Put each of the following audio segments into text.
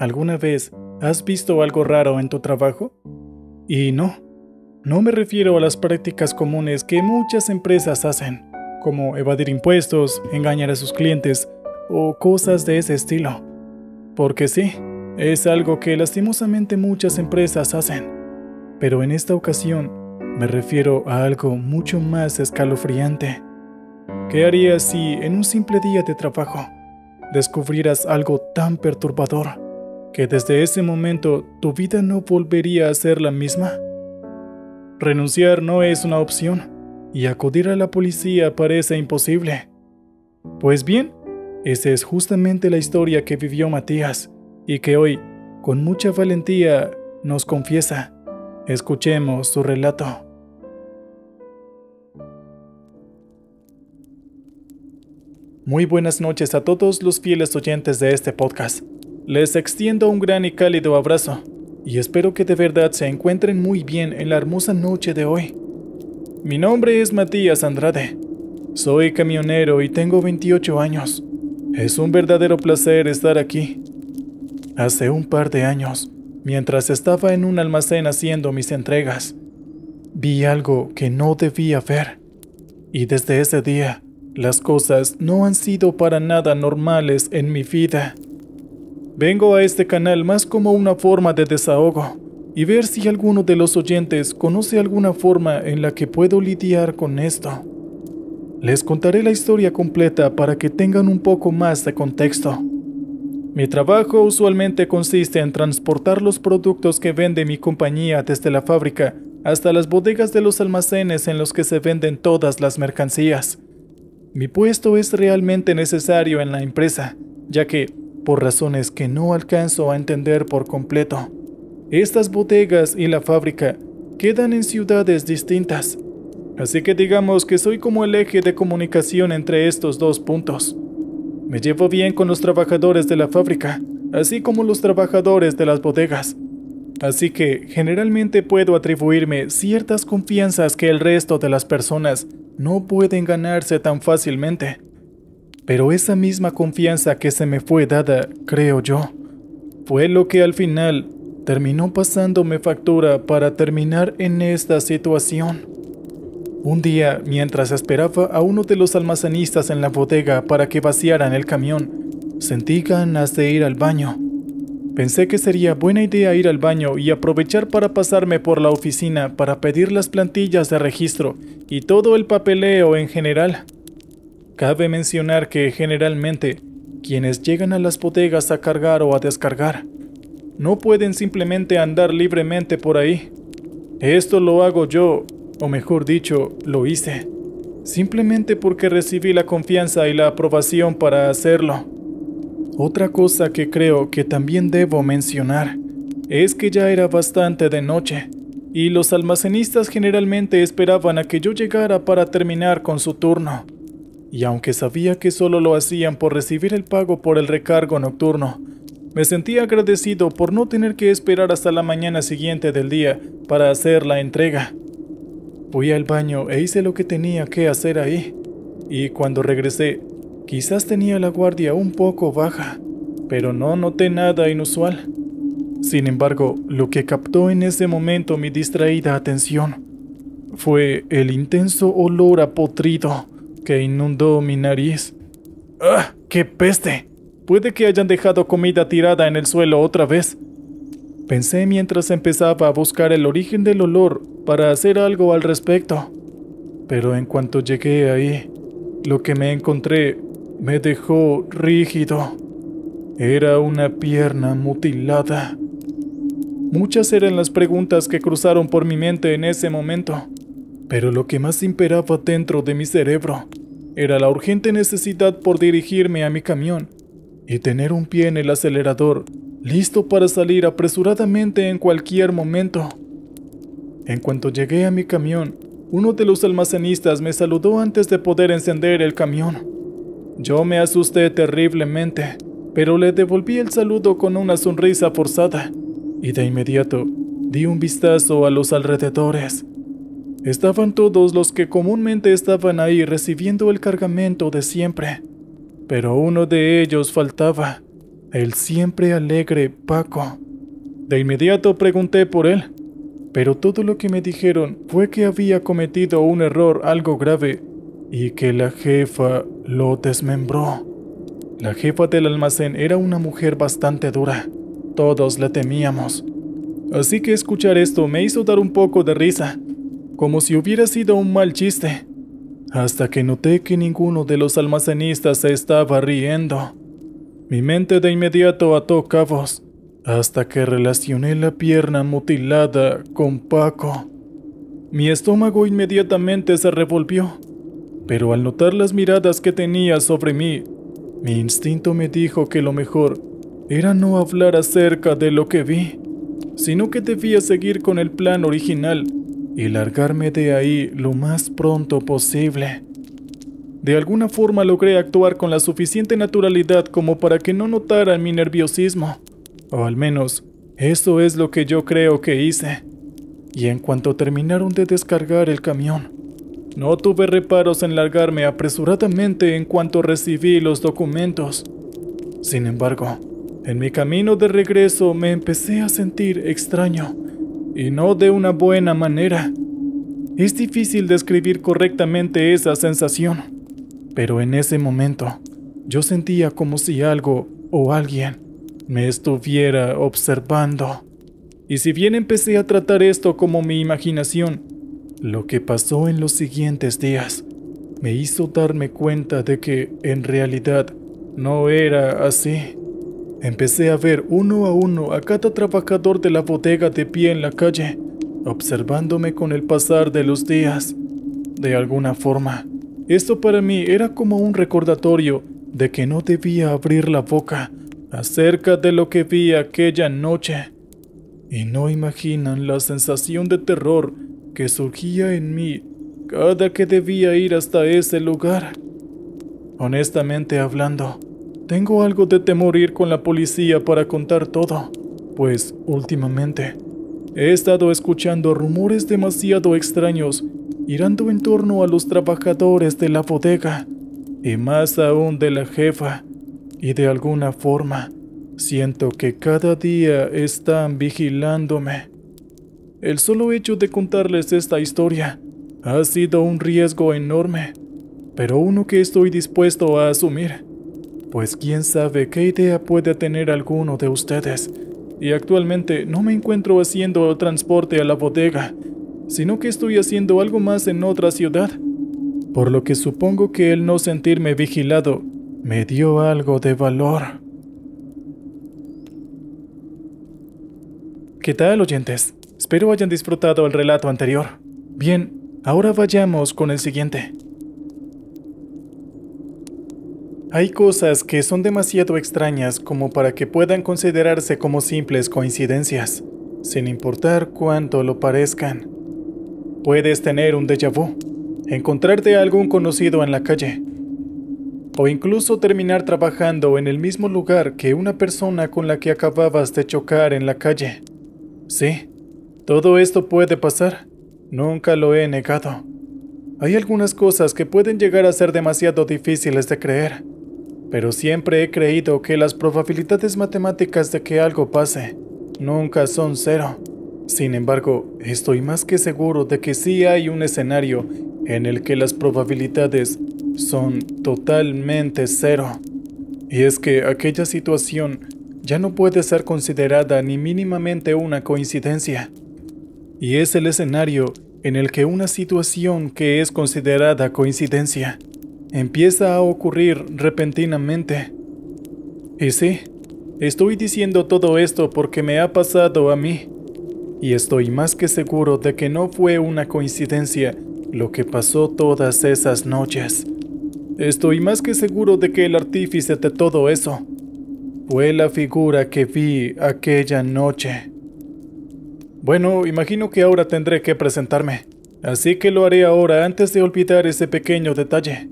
¿Alguna vez has visto algo raro en tu trabajo? Y no, no me refiero a las prácticas comunes que muchas empresas hacen, como evadir impuestos, engañar a sus clientes o cosas de ese estilo. Porque sí, es algo que lastimosamente muchas empresas hacen. Pero en esta ocasión me refiero a algo mucho más escalofriante. ¿Qué harías si en un simple día de trabajo descubrieras algo tan perturbador? que desde ese momento tu vida no volvería a ser la misma. Renunciar no es una opción y acudir a la policía parece imposible. Pues bien, esa es justamente la historia que vivió Matías y que hoy, con mucha valentía, nos confiesa. Escuchemos su relato. Muy buenas noches a todos los fieles oyentes de este podcast. Les extiendo un gran y cálido abrazo y espero que de verdad se encuentren muy bien en la hermosa noche de hoy. Mi nombre es Matías Andrade. Soy camionero y tengo 28 años. Es un verdadero placer estar aquí. Hace un par de años, mientras estaba en un almacén haciendo mis entregas, vi algo que no debía ver. Y desde ese día, las cosas no han sido para nada normales en mi vida. Vengo a este canal más como una forma de desahogo y ver si alguno de los oyentes conoce alguna forma en la que puedo lidiar con esto. Les contaré la historia completa para que tengan un poco más de contexto. Mi trabajo usualmente consiste en transportar los productos que vende mi compañía desde la fábrica hasta las bodegas de los almacenes en los que se venden todas las mercancías. Mi puesto es realmente necesario en la empresa, ya que por razones que no alcanzo a entender por completo. Estas bodegas y la fábrica quedan en ciudades distintas, así que digamos que soy como el eje de comunicación entre estos dos puntos. Me llevo bien con los trabajadores de la fábrica, así como los trabajadores de las bodegas. Así que generalmente puedo atribuirme ciertas confianzas que el resto de las personas no pueden ganarse tan fácilmente. Pero esa misma confianza que se me fue dada, creo yo, fue lo que al final terminó pasándome factura para terminar en esta situación. Un día, mientras esperaba a uno de los almacenistas en la bodega para que vaciaran el camión, sentí ganas de ir al baño. Pensé que sería buena idea ir al baño y aprovechar para pasarme por la oficina para pedir las plantillas de registro y todo el papeleo en general. Cabe mencionar que generalmente quienes llegan a las bodegas a cargar o a descargar no pueden simplemente andar libremente por ahí. Esto lo hago yo, o mejor dicho, lo hice, simplemente porque recibí la confianza y la aprobación para hacerlo. Otra cosa que creo que también debo mencionar es que ya era bastante de noche y los almacenistas generalmente esperaban a que yo llegara para terminar con su turno y aunque sabía que solo lo hacían por recibir el pago por el recargo nocturno, me sentía agradecido por no tener que esperar hasta la mañana siguiente del día para hacer la entrega. Fui al baño e hice lo que tenía que hacer ahí, y cuando regresé, quizás tenía la guardia un poco baja, pero no noté nada inusual. Sin embargo, lo que captó en ese momento mi distraída atención fue el intenso olor a podrido que inundó mi nariz. ¡Ah! ¡Qué peste! Puede que hayan dejado comida tirada en el suelo otra vez. Pensé mientras empezaba a buscar el origen del olor para hacer algo al respecto. Pero en cuanto llegué ahí, lo que me encontré me dejó rígido. Era una pierna mutilada. Muchas eran las preguntas que cruzaron por mi mente en ese momento. Pero lo que más imperaba dentro de mi cerebro era la urgente necesidad por dirigirme a mi camión y tener un pie en el acelerador, listo para salir apresuradamente en cualquier momento. En cuanto llegué a mi camión, uno de los almacenistas me saludó antes de poder encender el camión. Yo me asusté terriblemente, pero le devolví el saludo con una sonrisa forzada, y de inmediato di un vistazo a los alrededores Estaban todos los que comúnmente estaban ahí recibiendo el cargamento de siempre, pero uno de ellos faltaba, el siempre alegre Paco. De inmediato pregunté por él, pero todo lo que me dijeron fue que había cometido un error algo grave y que la jefa lo desmembró. La jefa del almacén era una mujer bastante dura. Todos la temíamos. Así que escuchar esto me hizo dar un poco de risa, como si hubiera sido un mal chiste, hasta que noté que ninguno de los almacenistas se estaba riendo. Mi mente de inmediato ató cabos, hasta que relacioné la pierna mutilada con Paco. Mi estómago inmediatamente se revolvió, pero al notar las miradas que tenía sobre mí, mi instinto me dijo que lo mejor era no hablar acerca de lo que vi, sino que debía seguir con el plan original y largarme de ahí lo más pronto posible. De alguna forma logré actuar con la suficiente naturalidad como para que no notaran mi nerviosismo, o al menos eso es lo que yo creo que hice. Y en cuanto terminaron de descargar el camión, no tuve reparos en largarme apresuradamente en cuanto recibí los documentos. Sin embargo, en mi camino de regreso me empecé a sentir extraño y no de una buena manera. Es difícil describir correctamente esa sensación, pero en ese momento yo sentía como si algo o alguien me estuviera observando. Y si bien empecé a tratar esto como mi imaginación, lo que pasó en los siguientes días me hizo darme cuenta de que en realidad no era así. Empecé a ver uno a uno a cada trabajador de la bodega de pie en la calle, observándome con el pasar de los días. De alguna forma, esto para mí era como un recordatorio de que no debía abrir la boca acerca de lo que vi aquella noche. Y no imaginan la sensación de terror que surgía en mí cada que debía ir hasta ese lugar. Honestamente hablando, tengo algo de temor ir con la policía para contar todo, pues últimamente he estado escuchando rumores demasiado extraños girando en torno a los trabajadores de la bodega y más aún de la jefa, y de alguna forma siento que cada día están vigilándome. El solo hecho de contarles esta historia ha sido un riesgo enorme, pero uno que estoy dispuesto a asumir pues quién sabe qué idea puede tener alguno de ustedes. Y actualmente no me encuentro haciendo transporte a la bodega, sino que estoy haciendo algo más en otra ciudad. Por lo que supongo que el no sentirme vigilado me dio algo de valor. ¿Qué tal, oyentes? Espero hayan disfrutado el relato anterior. Bien, ahora vayamos con el siguiente. Hay cosas que son demasiado extrañas como para que puedan considerarse como simples coincidencias, sin importar cuánto lo parezcan. Puedes tener un déjà vu, encontrarte a algún conocido en la calle, o incluso terminar trabajando en el mismo lugar que una persona con la que acababas de chocar en la calle. Sí, todo esto puede pasar, nunca lo he negado. Hay algunas cosas que pueden llegar a ser demasiado difíciles de creer, pero siempre he creído que las probabilidades matemáticas de que algo pase nunca son cero. Sin embargo, estoy más que seguro de que sí hay un escenario en el que las probabilidades son totalmente cero. Y es que aquella situación ya no puede ser considerada ni mínimamente una coincidencia. Y es el escenario en el que una situación que es considerada coincidencia empieza a ocurrir repentinamente. Y sí, estoy diciendo todo esto porque me ha pasado a mí. Y estoy más que seguro de que no fue una coincidencia lo que pasó todas esas noches. Estoy más que seguro de que el artífice de todo eso fue la figura que vi aquella noche. Bueno, imagino que ahora tendré que presentarme, así que lo haré ahora antes de olvidar ese pequeño detalle.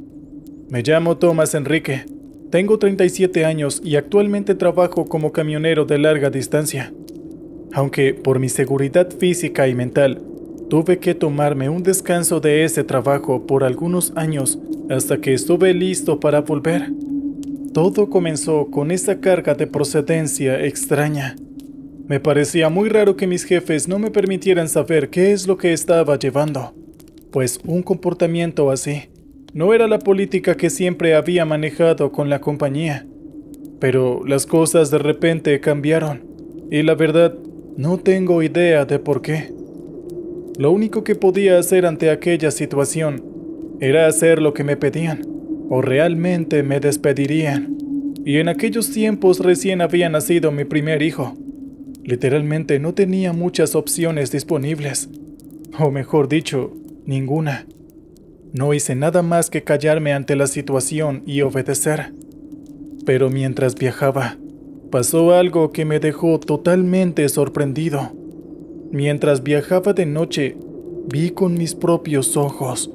Me llamo Tomás Enrique. Tengo 37 años y actualmente trabajo como camionero de larga distancia. Aunque por mi seguridad física y mental, tuve que tomarme un descanso de ese trabajo por algunos años hasta que estuve listo para volver. Todo comenzó con esa carga de procedencia extraña. Me parecía muy raro que mis jefes no me permitieran saber qué es lo que estaba llevando, pues un comportamiento así no era la política que siempre había manejado con la compañía, pero las cosas de repente cambiaron y la verdad no tengo idea de por qué. Lo único que podía hacer ante aquella situación era hacer lo que me pedían o realmente me despedirían. Y en aquellos tiempos recién había nacido mi primer hijo. Literalmente no tenía muchas opciones disponibles, o mejor dicho, ninguna. No hice nada más que callarme ante la situación y obedecer. Pero mientras viajaba, pasó algo que me dejó totalmente sorprendido. Mientras viajaba de noche, vi con mis propios ojos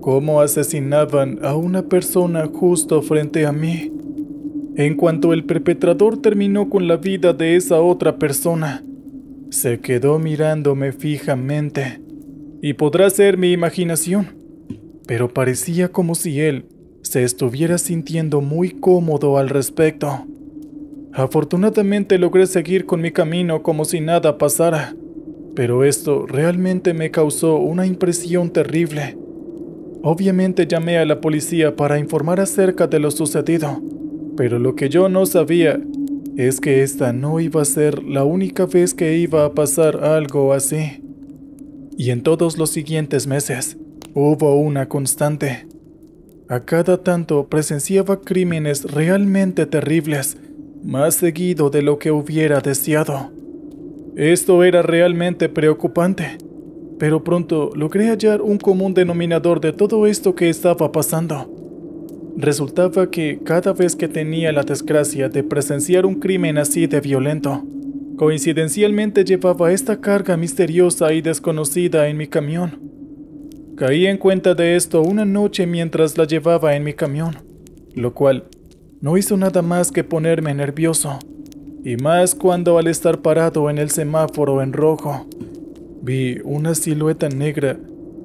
cómo asesinaban a una persona justo frente a mí. En cuanto el perpetrador terminó con la vida de esa otra persona, se quedó mirándome fijamente. Y podrá ser mi imaginación, pero parecía como si él se estuviera sintiendo muy cómodo al respecto. Afortunadamente logré seguir con mi camino como si nada pasara, pero esto realmente me causó una impresión terrible. Obviamente llamé a la policía para informar acerca de lo sucedido, pero lo que yo no sabía es que esta no iba a ser la única vez que iba a pasar algo así. Y en todos los siguientes meses, Hubo una constante. A cada tanto presenciaba crímenes realmente terribles, más seguido de lo que hubiera deseado. Esto era realmente preocupante, pero pronto logré hallar un común denominador de todo esto que estaba pasando. Resultaba que cada vez que tenía la desgracia de presenciar un crimen así de violento, coincidencialmente llevaba esta carga misteriosa y desconocida en mi camión. Caí en cuenta de esto una noche mientras la llevaba en mi camión, lo cual no hizo nada más que ponerme nervioso, y más cuando al estar parado en el semáforo en rojo, vi una silueta negra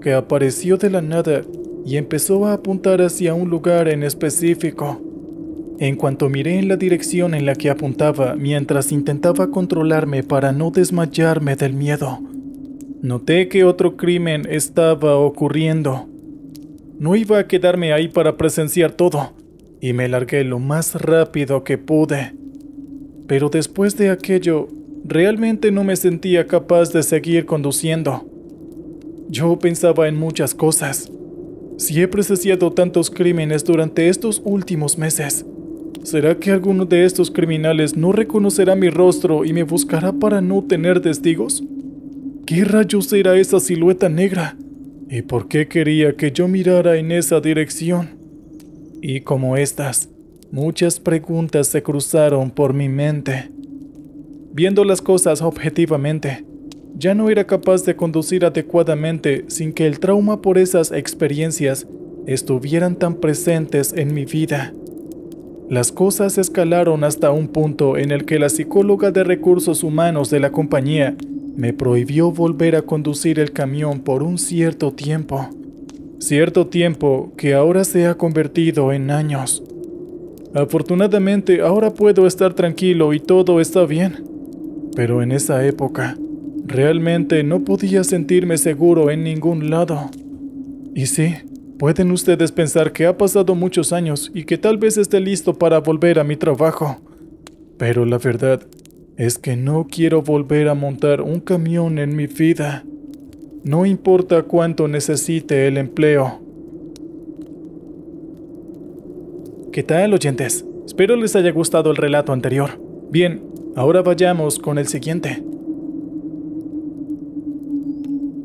que apareció de la nada y empezó a apuntar hacia un lugar en específico. En cuanto miré en la dirección en la que apuntaba mientras intentaba controlarme para no desmayarme del miedo, Noté que otro crimen estaba ocurriendo. No iba a quedarme ahí para presenciar todo, y me largué lo más rápido que pude. Pero después de aquello, realmente no me sentía capaz de seguir conduciendo. Yo pensaba en muchas cosas. Si he presenciado tantos crímenes durante estos últimos meses, ¿será que alguno de estos criminales no reconocerá mi rostro y me buscará para no tener testigos? ¿Qué rayos era esa silueta negra? ¿Y por qué quería que yo mirara en esa dirección? Y como estas, muchas preguntas se cruzaron por mi mente. Viendo las cosas objetivamente, ya no era capaz de conducir adecuadamente sin que el trauma por esas experiencias estuvieran tan presentes en mi vida. Las cosas escalaron hasta un punto en el que la psicóloga de recursos humanos de la compañía me prohibió volver a conducir el camión por un cierto tiempo. Cierto tiempo que ahora se ha convertido en años. Afortunadamente ahora puedo estar tranquilo y todo está bien. Pero en esa época, realmente no podía sentirme seguro en ningún lado. Y sí, Pueden ustedes pensar que ha pasado muchos años y que tal vez esté listo para volver a mi trabajo, pero la verdad es que no quiero volver a montar un camión en mi vida. No importa cuánto necesite el empleo. ¿Qué tal oyentes? Espero les haya gustado el relato anterior. Bien, ahora vayamos con el siguiente.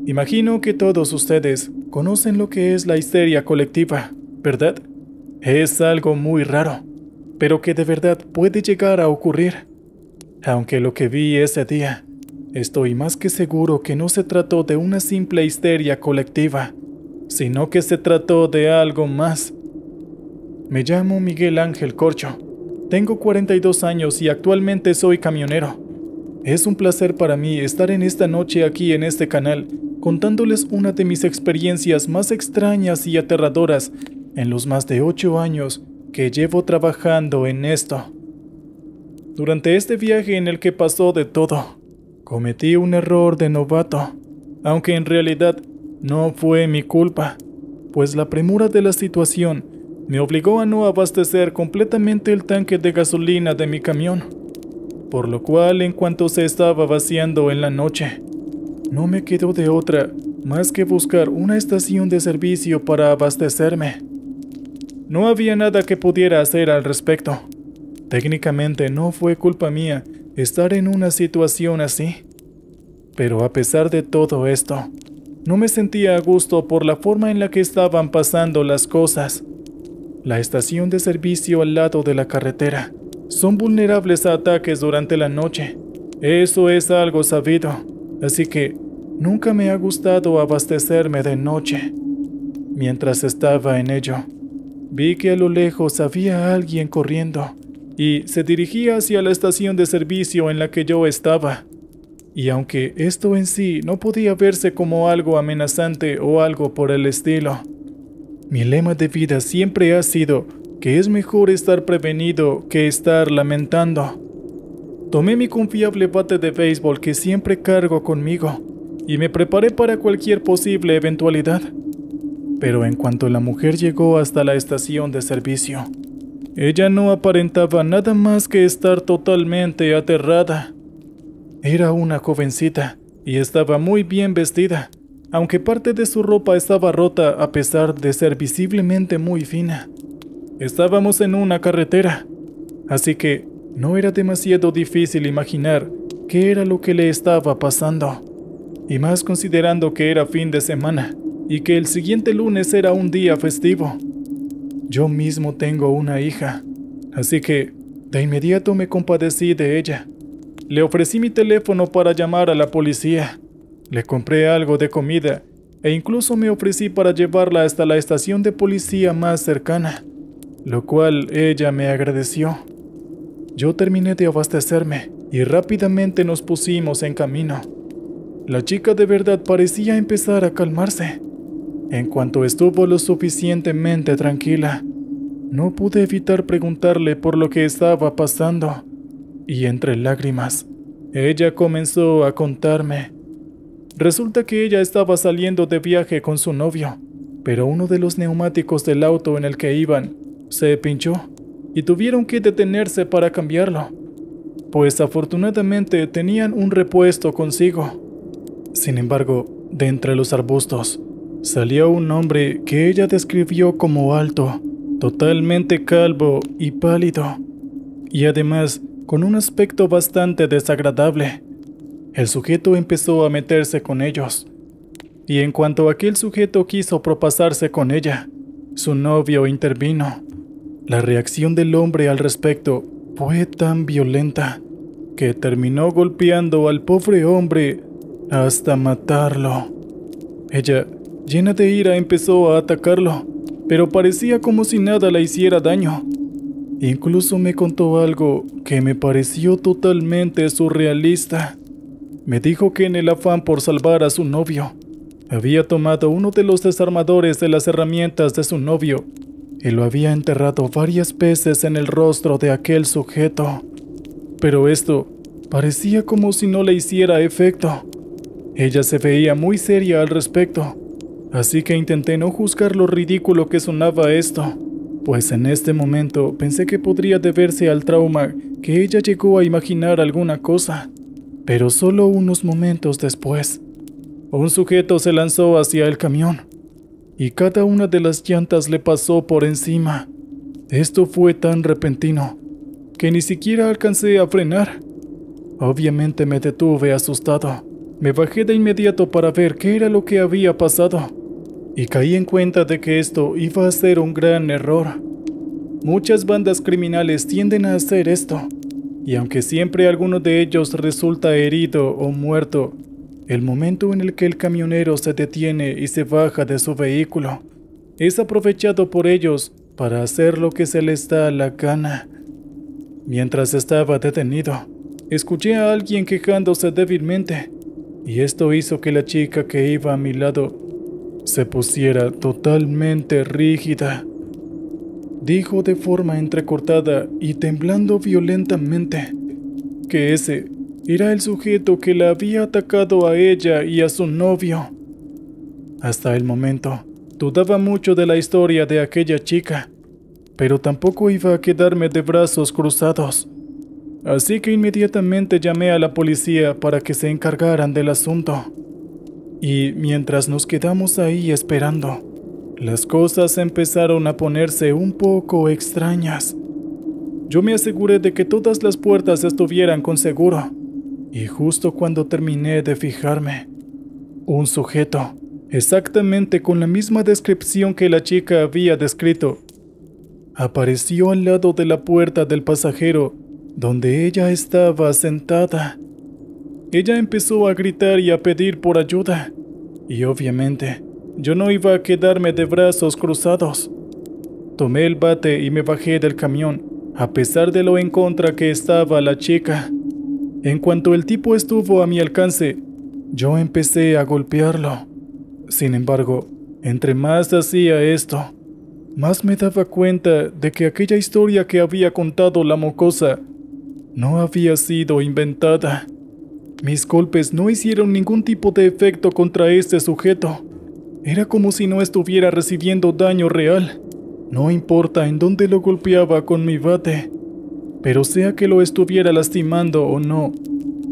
Imagino que todos ustedes conocen lo que es la histeria colectiva, ¿verdad? Es algo muy raro, pero que de verdad puede llegar a ocurrir. Aunque lo que vi ese día, estoy más que seguro que no se trató de una simple histeria colectiva, sino que se trató de algo más. Me llamo Miguel Ángel Corcho, tengo 42 años y actualmente soy camionero. Es un placer para mí estar en esta noche aquí en este canal contándoles una de mis experiencias más extrañas y aterradoras en los más de 8 años que llevo trabajando en esto. Durante este viaje en el que pasó de todo, cometí un error de novato, aunque en realidad no fue mi culpa, pues la premura de la situación me obligó a no abastecer completamente el tanque de gasolina de mi camión, por lo cual en cuanto se estaba vaciando en la noche, no me quedó de otra más que buscar una estación de servicio para abastecerme. No había nada que pudiera hacer al respecto. Técnicamente no fue culpa mía estar en una situación así. Pero a pesar de todo esto, no me sentía a gusto por la forma en la que estaban pasando las cosas. La estación de servicio al lado de la carretera son vulnerables a ataques durante la noche. Eso es algo sabido así que nunca me ha gustado abastecerme de noche. Mientras estaba en ello, vi que a lo lejos había alguien corriendo y se dirigía hacia la estación de servicio en la que yo estaba. Y aunque esto en sí no podía verse como algo amenazante o algo por el estilo, mi lema de vida siempre ha sido que es mejor estar prevenido que estar lamentando. Tomé mi confiable bate de béisbol que siempre cargo conmigo y me preparé para cualquier posible eventualidad. Pero en cuanto la mujer llegó hasta la estación de servicio, ella no aparentaba nada más que estar totalmente aterrada. Era una jovencita y estaba muy bien vestida, aunque parte de su ropa estaba rota a pesar de ser visiblemente muy fina. Estábamos en una carretera, así que no era demasiado difícil imaginar qué era lo que le estaba pasando, y más considerando que era fin de semana y que el siguiente lunes era un día festivo. Yo mismo tengo una hija, así que de inmediato me compadecí de ella. Le ofrecí mi teléfono para llamar a la policía. Le compré algo de comida e incluso me ofrecí para llevarla hasta la estación de policía más cercana, lo cual ella me agradeció. Yo terminé de abastecerme y rápidamente nos pusimos en camino. La chica de verdad parecía empezar a calmarse. En cuanto estuvo lo suficientemente tranquila, no pude evitar preguntarle por lo que estaba pasando. Y entre lágrimas, ella comenzó a contarme. Resulta que ella estaba saliendo de viaje con su novio, pero uno de los neumáticos del auto en el que iban se pinchó y tuvieron que detenerse para cambiarlo, pues afortunadamente tenían un repuesto consigo. Sin embargo, de entre los arbustos salió un hombre que ella describió como alto, totalmente calvo y pálido, y además con un aspecto bastante desagradable. El sujeto empezó a meterse con ellos, y en cuanto aquel sujeto quiso propasarse con ella, su novio intervino la reacción del hombre al respecto fue tan violenta que terminó golpeando al pobre hombre hasta matarlo. Ella, llena de ira, empezó a atacarlo, pero parecía como si nada la hiciera daño. Incluso me contó algo que me pareció totalmente surrealista. Me dijo que en el afán por salvar a su novio, había tomado uno de los desarmadores de las herramientas de su novio y lo había enterrado varias veces en el rostro de aquel sujeto. Pero esto parecía como si no le hiciera efecto. Ella se veía muy seria al respecto, así que intenté no juzgar lo ridículo que sonaba esto, pues en este momento pensé que podría deberse al trauma que ella llegó a imaginar alguna cosa. Pero solo unos momentos después, un sujeto se lanzó hacia el camión y cada una de las llantas le pasó por encima. Esto fue tan repentino que ni siquiera alcancé a frenar. Obviamente me detuve asustado. Me bajé de inmediato para ver qué era lo que había pasado y caí en cuenta de que esto iba a ser un gran error. Muchas bandas criminales tienden a hacer esto, y aunque siempre alguno de ellos resulta herido o muerto, el momento en el que el camionero se detiene y se baja de su vehículo es aprovechado por ellos para hacer lo que se les da la gana. Mientras estaba detenido, escuché a alguien quejándose débilmente, y esto hizo que la chica que iba a mi lado se pusiera totalmente rígida. Dijo de forma entrecortada y temblando violentamente que ese era el sujeto que la había atacado a ella y a su novio. Hasta el momento, dudaba mucho de la historia de aquella chica, pero tampoco iba a quedarme de brazos cruzados. Así que inmediatamente llamé a la policía para que se encargaran del asunto. Y mientras nos quedamos ahí esperando, las cosas empezaron a ponerse un poco extrañas. Yo me aseguré de que todas las puertas estuvieran con seguro y justo cuando terminé de fijarme, un sujeto, exactamente con la misma descripción que la chica había descrito, apareció al lado de la puerta del pasajero donde ella estaba sentada. Ella empezó a gritar y a pedir por ayuda, y obviamente yo no iba a quedarme de brazos cruzados. Tomé el bate y me bajé del camión, a pesar de lo en contra que estaba la chica. En cuanto el tipo estuvo a mi alcance, yo empecé a golpearlo. Sin embargo, entre más hacía esto, más me daba cuenta de que aquella historia que había contado la mocosa no había sido inventada. Mis golpes no hicieron ningún tipo de efecto contra este sujeto. Era como si no estuviera recibiendo daño real. No importa en dónde lo golpeaba con mi bate, pero sea que lo estuviera lastimando o no,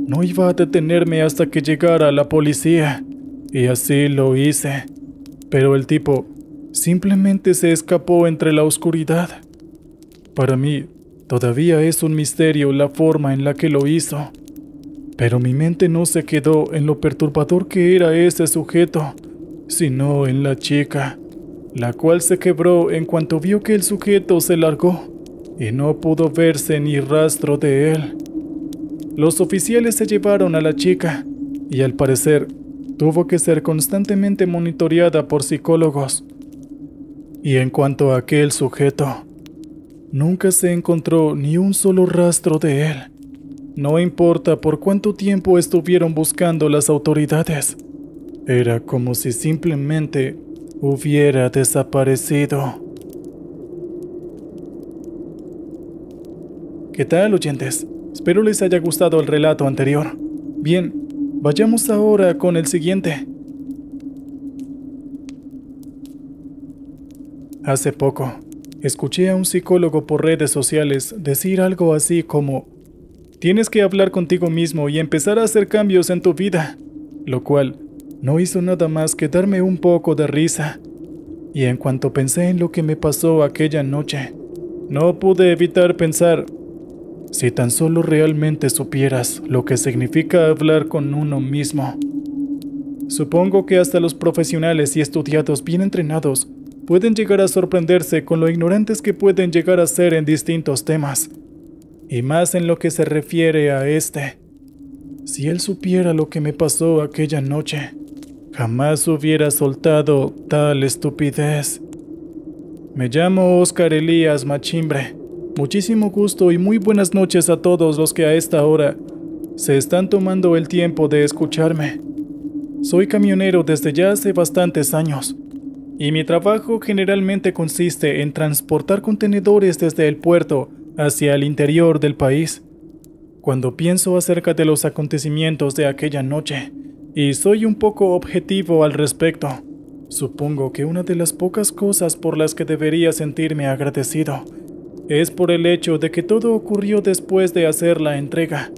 no iba a detenerme hasta que llegara la policía. Y así lo hice. Pero el tipo simplemente se escapó entre la oscuridad. Para mí, todavía es un misterio la forma en la que lo hizo. Pero mi mente no se quedó en lo perturbador que era ese sujeto, sino en la chica, la cual se quebró en cuanto vio que el sujeto se largó y no pudo verse ni rastro de él. Los oficiales se llevaron a la chica y al parecer tuvo que ser constantemente monitoreada por psicólogos. Y en cuanto a aquel sujeto, nunca se encontró ni un solo rastro de él. No importa por cuánto tiempo estuvieron buscando las autoridades, era como si simplemente hubiera desaparecido. ¿Qué tal, oyentes? Espero les haya gustado el relato anterior. Bien, vayamos ahora con el siguiente. Hace poco, escuché a un psicólogo por redes sociales decir algo así como, tienes que hablar contigo mismo y empezar a hacer cambios en tu vida, lo cual no hizo nada más que darme un poco de risa. Y en cuanto pensé en lo que me pasó aquella noche, no pude evitar pensar, si tan solo realmente supieras lo que significa hablar con uno mismo. Supongo que hasta los profesionales y estudiados bien entrenados pueden llegar a sorprenderse con lo ignorantes que pueden llegar a ser en distintos temas, y más en lo que se refiere a este. Si él supiera lo que me pasó aquella noche, jamás hubiera soltado tal estupidez. Me llamo Oscar Elías Machimbre. Muchísimo gusto y muy buenas noches a todos los que a esta hora se están tomando el tiempo de escucharme. Soy camionero desde ya hace bastantes años y mi trabajo generalmente consiste en transportar contenedores desde el puerto hacia el interior del país. Cuando pienso acerca de los acontecimientos de aquella noche, y soy un poco objetivo al respecto, supongo que una de las pocas cosas por las que debería sentirme agradecido es por el hecho de que todo ocurrió después de hacer la entrega.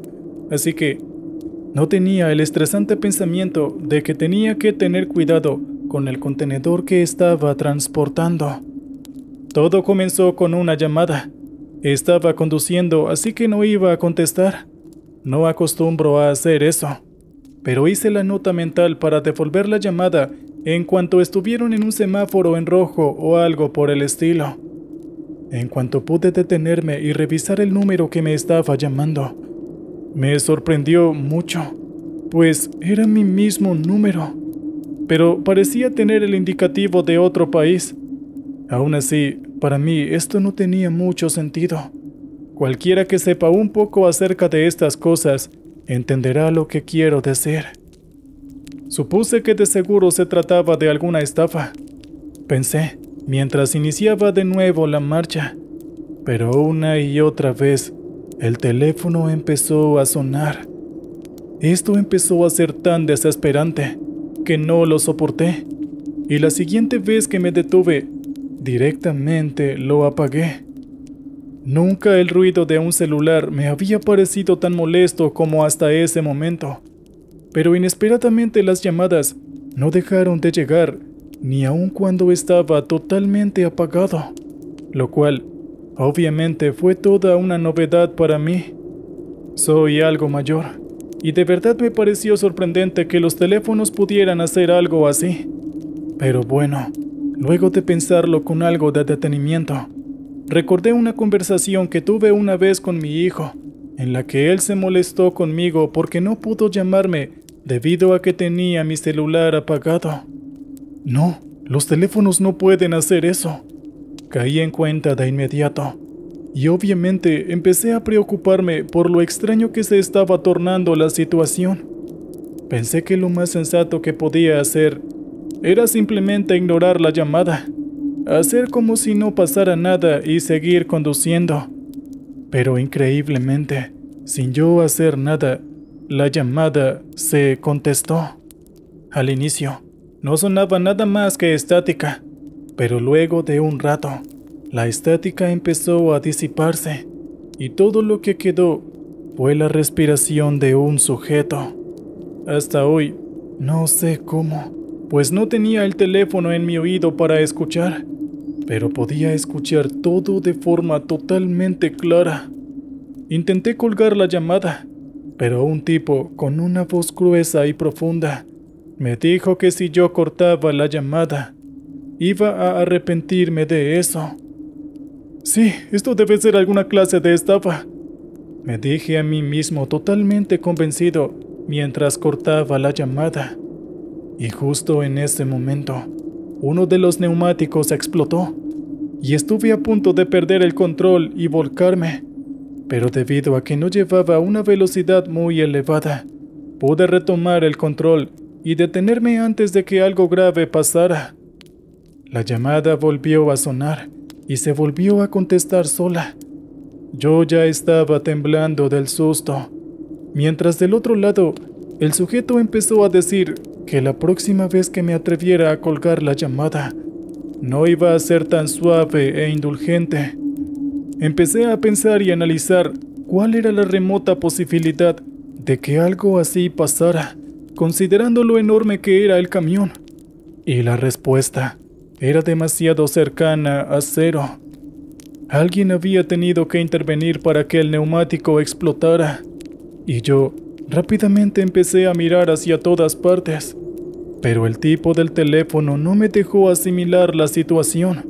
Así que no tenía el estresante pensamiento de que tenía que tener cuidado con el contenedor que estaba transportando. Todo comenzó con una llamada. Estaba conduciendo, así que no iba a contestar. No acostumbro a hacer eso. Pero hice la nota mental para devolver la llamada en cuanto estuvieron en un semáforo en rojo o algo por el estilo en cuanto pude detenerme y revisar el número que me estaba llamando. Me sorprendió mucho, pues era mi mismo número, pero parecía tener el indicativo de otro país. Aún así, para mí esto no tenía mucho sentido. Cualquiera que sepa un poco acerca de estas cosas entenderá lo que quiero decir. Supuse que de seguro se trataba de alguna estafa. Pensé, mientras iniciaba de nuevo la marcha, pero una y otra vez el teléfono empezó a sonar. Esto empezó a ser tan desesperante que no lo soporté y la siguiente vez que me detuve, directamente lo apagué. Nunca el ruido de un celular me había parecido tan molesto como hasta ese momento, pero inesperadamente las llamadas no dejaron de llegar ni aun cuando estaba totalmente apagado, lo cual obviamente fue toda una novedad para mí. Soy algo mayor, y de verdad me pareció sorprendente que los teléfonos pudieran hacer algo así. Pero bueno, luego de pensarlo con algo de detenimiento, recordé una conversación que tuve una vez con mi hijo, en la que él se molestó conmigo porque no pudo llamarme debido a que tenía mi celular apagado. No, los teléfonos no pueden hacer eso. Caí en cuenta de inmediato. Y obviamente empecé a preocuparme por lo extraño que se estaba tornando la situación. Pensé que lo más sensato que podía hacer era simplemente ignorar la llamada, hacer como si no pasara nada y seguir conduciendo. Pero increíblemente, sin yo hacer nada, la llamada se contestó. Al inicio, no sonaba nada más que estática, pero luego de un rato, la estática empezó a disiparse y todo lo que quedó fue la respiración de un sujeto. Hasta hoy, no sé cómo, pues no tenía el teléfono en mi oído para escuchar, pero podía escuchar todo de forma totalmente clara. Intenté colgar la llamada, pero un tipo con una voz gruesa y profunda me dijo que si yo cortaba la llamada, iba a arrepentirme de eso. Sí, esto debe ser alguna clase de estafa. Me dije a mí mismo totalmente convencido mientras cortaba la llamada. Y justo en ese momento, uno de los neumáticos explotó y estuve a punto de perder el control y volcarme. Pero debido a que no llevaba una velocidad muy elevada, pude retomar el control y detenerme antes de que algo grave pasara. La llamada volvió a sonar y se volvió a contestar sola. Yo ya estaba temblando del susto, mientras del otro lado el sujeto empezó a decir que la próxima vez que me atreviera a colgar la llamada, no iba a ser tan suave e indulgente. Empecé a pensar y analizar cuál era la remota posibilidad de que algo así pasara considerando lo enorme que era el camión. Y la respuesta era demasiado cercana a cero. Alguien había tenido que intervenir para que el neumático explotara. Y yo rápidamente empecé a mirar hacia todas partes. Pero el tipo del teléfono no me dejó asimilar la situación.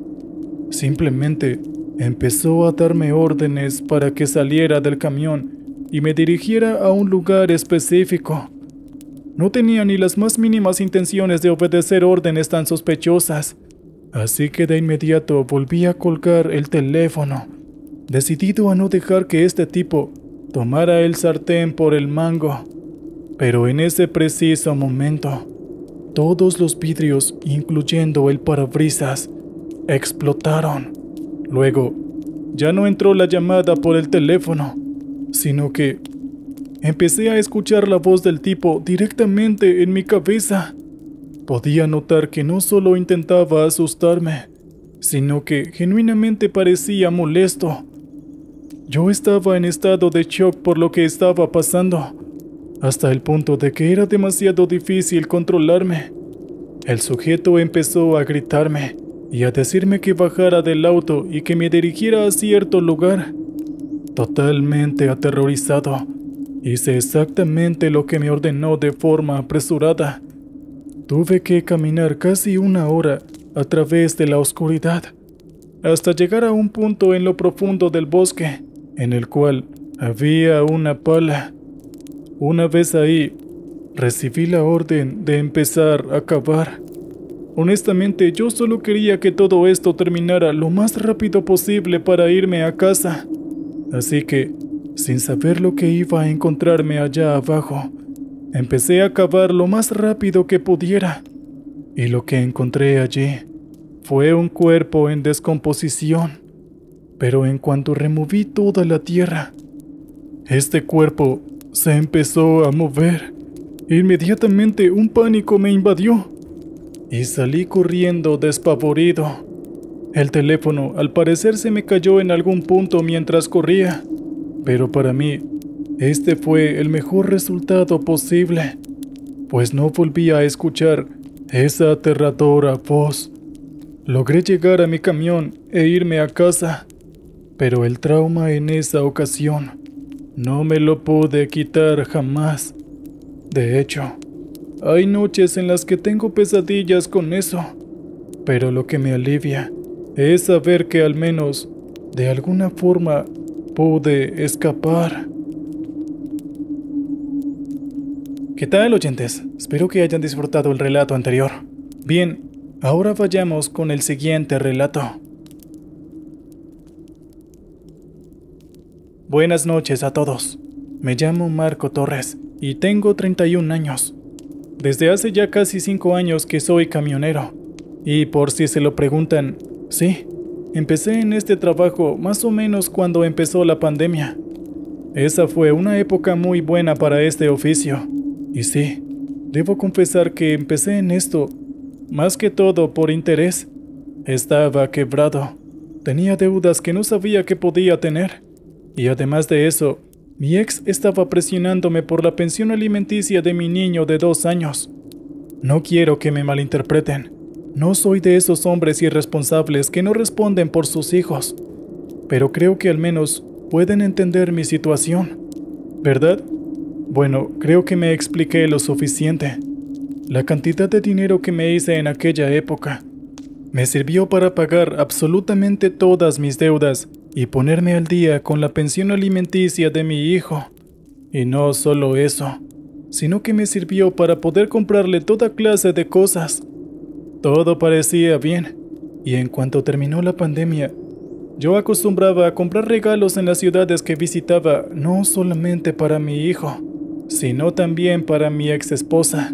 Simplemente empezó a darme órdenes para que saliera del camión y me dirigiera a un lugar específico. No tenía ni las más mínimas intenciones de obedecer órdenes tan sospechosas, así que de inmediato volví a colgar el teléfono, decidido a no dejar que este tipo tomara el sartén por el mango. Pero en ese preciso momento, todos los vidrios, incluyendo el parabrisas, explotaron. Luego, ya no entró la llamada por el teléfono, sino que Empecé a escuchar la voz del tipo directamente en mi cabeza. Podía notar que no solo intentaba asustarme, sino que genuinamente parecía molesto. Yo estaba en estado de shock por lo que estaba pasando, hasta el punto de que era demasiado difícil controlarme. El sujeto empezó a gritarme y a decirme que bajara del auto y que me dirigiera a cierto lugar. Totalmente aterrorizado, Hice exactamente lo que me ordenó de forma apresurada. Tuve que caminar casi una hora a través de la oscuridad, hasta llegar a un punto en lo profundo del bosque, en el cual había una pala. Una vez ahí, recibí la orden de empezar a cavar. Honestamente, yo solo quería que todo esto terminara lo más rápido posible para irme a casa. Así que sin saber lo que iba a encontrarme allá abajo. Empecé a cavar lo más rápido que pudiera, y lo que encontré allí fue un cuerpo en descomposición. Pero en cuanto removí toda la tierra, este cuerpo se empezó a mover. Inmediatamente un pánico me invadió y salí corriendo despavorido. El teléfono al parecer se me cayó en algún punto mientras corría pero para mí este fue el mejor resultado posible, pues no volví a escuchar esa aterradora voz. Logré llegar a mi camión e irme a casa, pero el trauma en esa ocasión no me lo pude quitar jamás. De hecho, hay noches en las que tengo pesadillas con eso, pero lo que me alivia es saber que al menos, de alguna forma, Pude escapar. ¿Qué tal, oyentes? Espero que hayan disfrutado el relato anterior. Bien, ahora vayamos con el siguiente relato. Buenas noches a todos. Me llamo Marco Torres y tengo 31 años. Desde hace ya casi 5 años que soy camionero. Y por si se lo preguntan, sí, Empecé en este trabajo más o menos cuando empezó la pandemia. Esa fue una época muy buena para este oficio. Y sí, debo confesar que empecé en esto más que todo por interés. Estaba quebrado. Tenía deudas que no sabía que podía tener. Y además de eso, mi ex estaba presionándome por la pensión alimenticia de mi niño de dos años. No quiero que me malinterpreten. No soy de esos hombres irresponsables que no responden por sus hijos, pero creo que al menos pueden entender mi situación, ¿verdad? Bueno, creo que me expliqué lo suficiente. La cantidad de dinero que me hice en aquella época me sirvió para pagar absolutamente todas mis deudas y ponerme al día con la pensión alimenticia de mi hijo. Y no solo eso, sino que me sirvió para poder comprarle toda clase de cosas todo parecía bien. Y en cuanto terminó la pandemia, yo acostumbraba a comprar regalos en las ciudades que visitaba, no solamente para mi hijo, sino también para mi ex esposa.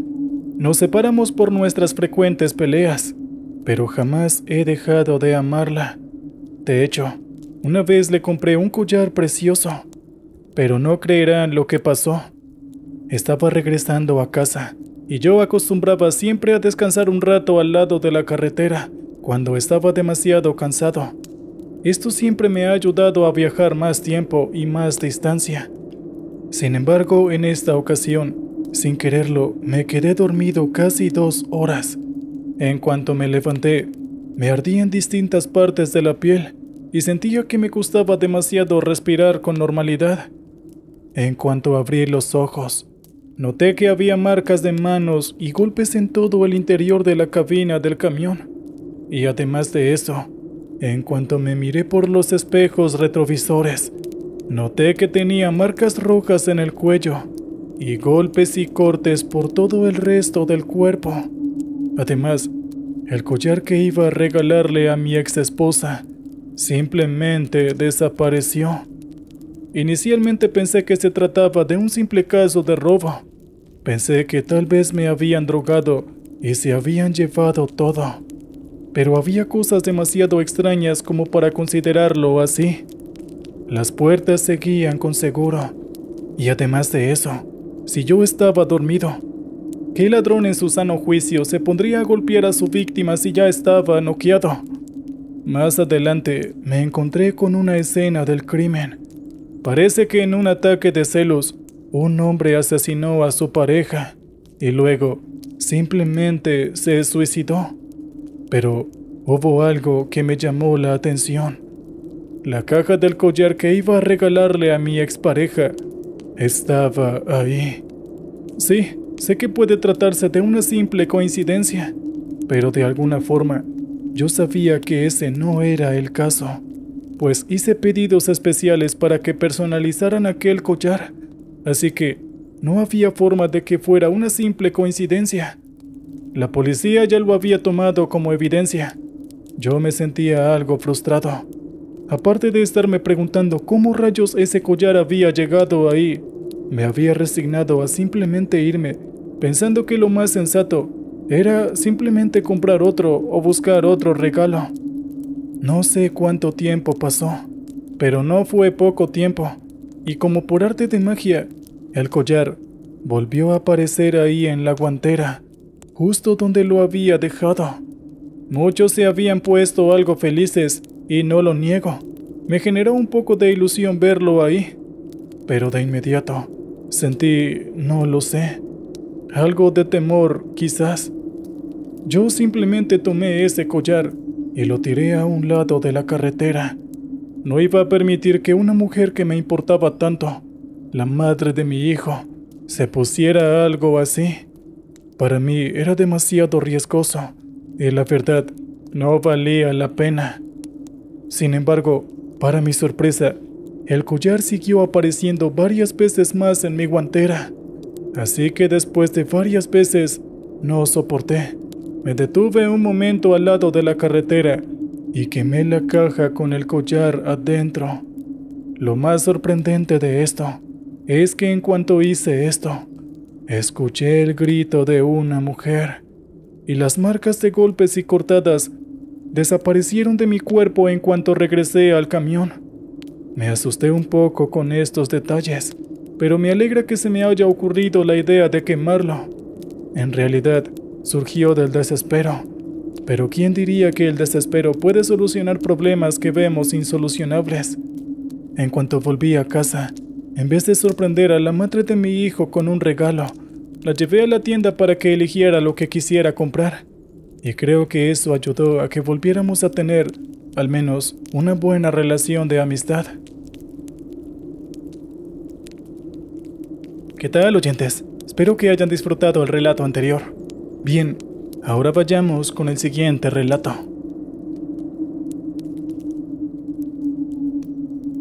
Nos separamos por nuestras frecuentes peleas, pero jamás he dejado de amarla. De hecho, una vez le compré un collar precioso, pero no creerán lo que pasó. Estaba regresando a casa y yo acostumbraba siempre a descansar un rato al lado de la carretera cuando estaba demasiado cansado. Esto siempre me ha ayudado a viajar más tiempo y más distancia. Sin embargo, en esta ocasión, sin quererlo, me quedé dormido casi dos horas. En cuanto me levanté, me en distintas partes de la piel y sentía que me costaba demasiado respirar con normalidad. En cuanto abrí los ojos, Noté que había marcas de manos y golpes en todo el interior de la cabina del camión. Y además de eso, en cuanto me miré por los espejos retrovisores, noté que tenía marcas rojas en el cuello y golpes y cortes por todo el resto del cuerpo. Además, el collar que iba a regalarle a mi ex esposa simplemente desapareció. Inicialmente pensé que se trataba de un simple caso de robo, Pensé que tal vez me habían drogado y se habían llevado todo. Pero había cosas demasiado extrañas como para considerarlo así. Las puertas seguían con seguro. Y además de eso, si yo estaba dormido, ¿qué ladrón en su sano juicio se pondría a golpear a su víctima si ya estaba noqueado? Más adelante me encontré con una escena del crimen. Parece que en un ataque de celos, un hombre asesinó a su pareja y luego simplemente se suicidó. Pero hubo algo que me llamó la atención. La caja del collar que iba a regalarle a mi expareja estaba ahí. Sí, sé que puede tratarse de una simple coincidencia, pero de alguna forma yo sabía que ese no era el caso, pues hice pedidos especiales para que personalizaran aquel collar así que no había forma de que fuera una simple coincidencia. La policía ya lo había tomado como evidencia. Yo me sentía algo frustrado. Aparte de estarme preguntando cómo rayos ese collar había llegado ahí, me había resignado a simplemente irme, pensando que lo más sensato era simplemente comprar otro o buscar otro regalo. No sé cuánto tiempo pasó, pero no fue poco tiempo y como por arte de magia, el collar volvió a aparecer ahí en la guantera, justo donde lo había dejado. Muchos se habían puesto algo felices y no lo niego. Me generó un poco de ilusión verlo ahí, pero de inmediato sentí, no lo sé, algo de temor quizás. Yo simplemente tomé ese collar y lo tiré a un lado de la carretera. No iba a permitir que una mujer que me importaba tanto, la madre de mi hijo, se pusiera algo así. Para mí era demasiado riesgoso y la verdad no valía la pena. Sin embargo, para mi sorpresa, el collar siguió apareciendo varias veces más en mi guantera. Así que después de varias veces, no soporté. Me detuve un momento al lado de la carretera y quemé la caja con el collar adentro. Lo más sorprendente de esto es que en cuanto hice esto, escuché el grito de una mujer y las marcas de golpes y cortadas desaparecieron de mi cuerpo en cuanto regresé al camión. Me asusté un poco con estos detalles, pero me alegra que se me haya ocurrido la idea de quemarlo. En realidad, surgió del desespero pero ¿quién diría que el desespero puede solucionar problemas que vemos insolucionables? En cuanto volví a casa, en vez de sorprender a la madre de mi hijo con un regalo, la llevé a la tienda para que eligiera lo que quisiera comprar. Y creo que eso ayudó a que volviéramos a tener, al menos, una buena relación de amistad. ¿Qué tal, oyentes? Espero que hayan disfrutado el relato anterior. Bien, Ahora vayamos con el siguiente relato.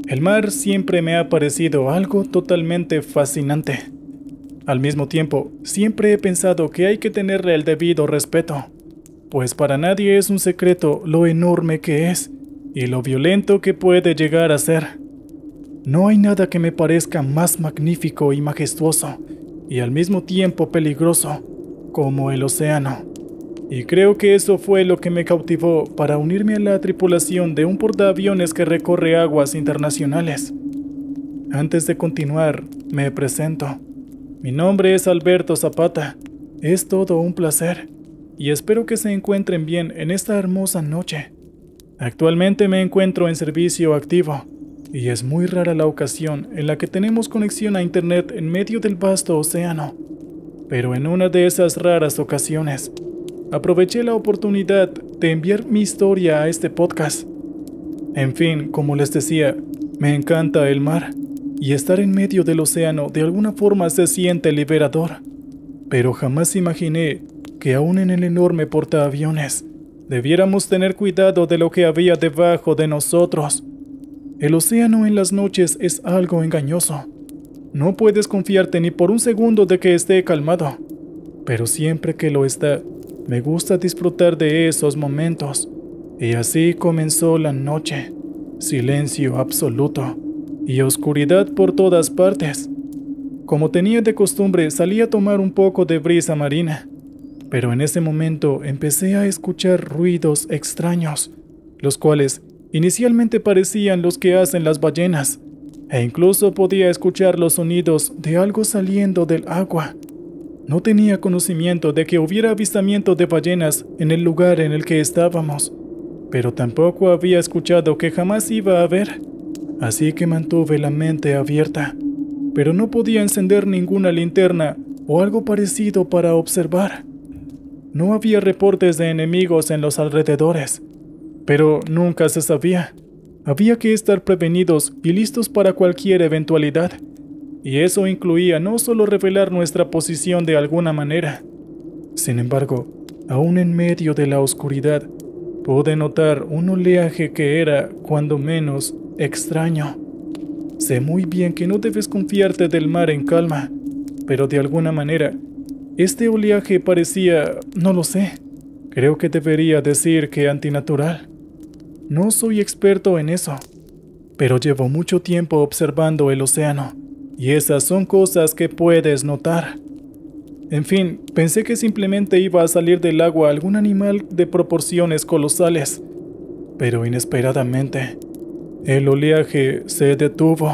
El mar siempre me ha parecido algo totalmente fascinante. Al mismo tiempo, siempre he pensado que hay que tenerle el debido respeto, pues para nadie es un secreto lo enorme que es y lo violento que puede llegar a ser. No hay nada que me parezca más magnífico y majestuoso, y al mismo tiempo peligroso, como el océano. Y creo que eso fue lo que me cautivó para unirme a la tripulación de un portaaviones que recorre aguas internacionales. Antes de continuar, me presento. Mi nombre es Alberto Zapata. Es todo un placer y espero que se encuentren bien en esta hermosa noche. Actualmente me encuentro en servicio activo y es muy rara la ocasión en la que tenemos conexión a Internet en medio del vasto océano. Pero en una de esas raras ocasiones, aproveché la oportunidad de enviar mi historia a este podcast. En fin, como les decía, me encanta el mar y estar en medio del océano de alguna forma se siente liberador. Pero jamás imaginé que aún en el enorme portaaviones debiéramos tener cuidado de lo que había debajo de nosotros. El océano en las noches es algo engañoso. No puedes confiarte ni por un segundo de que esté calmado, pero siempre que lo está, me gusta disfrutar de esos momentos. Y así comenzó la noche. Silencio absoluto y oscuridad por todas partes. Como tenía de costumbre, salí a tomar un poco de brisa marina, pero en ese momento empecé a escuchar ruidos extraños, los cuales inicialmente parecían los que hacen las ballenas, e incluso podía escuchar los sonidos de algo saliendo del agua. No tenía conocimiento de que hubiera avistamiento de ballenas en el lugar en el que estábamos, pero tampoco había escuchado que jamás iba a haber. Así que mantuve la mente abierta, pero no podía encender ninguna linterna o algo parecido para observar. No había reportes de enemigos en los alrededores, pero nunca se sabía. Había que estar prevenidos y listos para cualquier eventualidad y eso incluía no solo revelar nuestra posición de alguna manera. Sin embargo, aún en medio de la oscuridad, pude notar un oleaje que era, cuando menos, extraño. Sé muy bien que no debes confiarte del mar en calma, pero de alguna manera, este oleaje parecía, no lo sé, creo que debería decir que antinatural. No soy experto en eso, pero llevo mucho tiempo observando el océano y esas son cosas que puedes notar. En fin, pensé que simplemente iba a salir del agua algún animal de proporciones colosales. Pero inesperadamente, el oleaje se detuvo.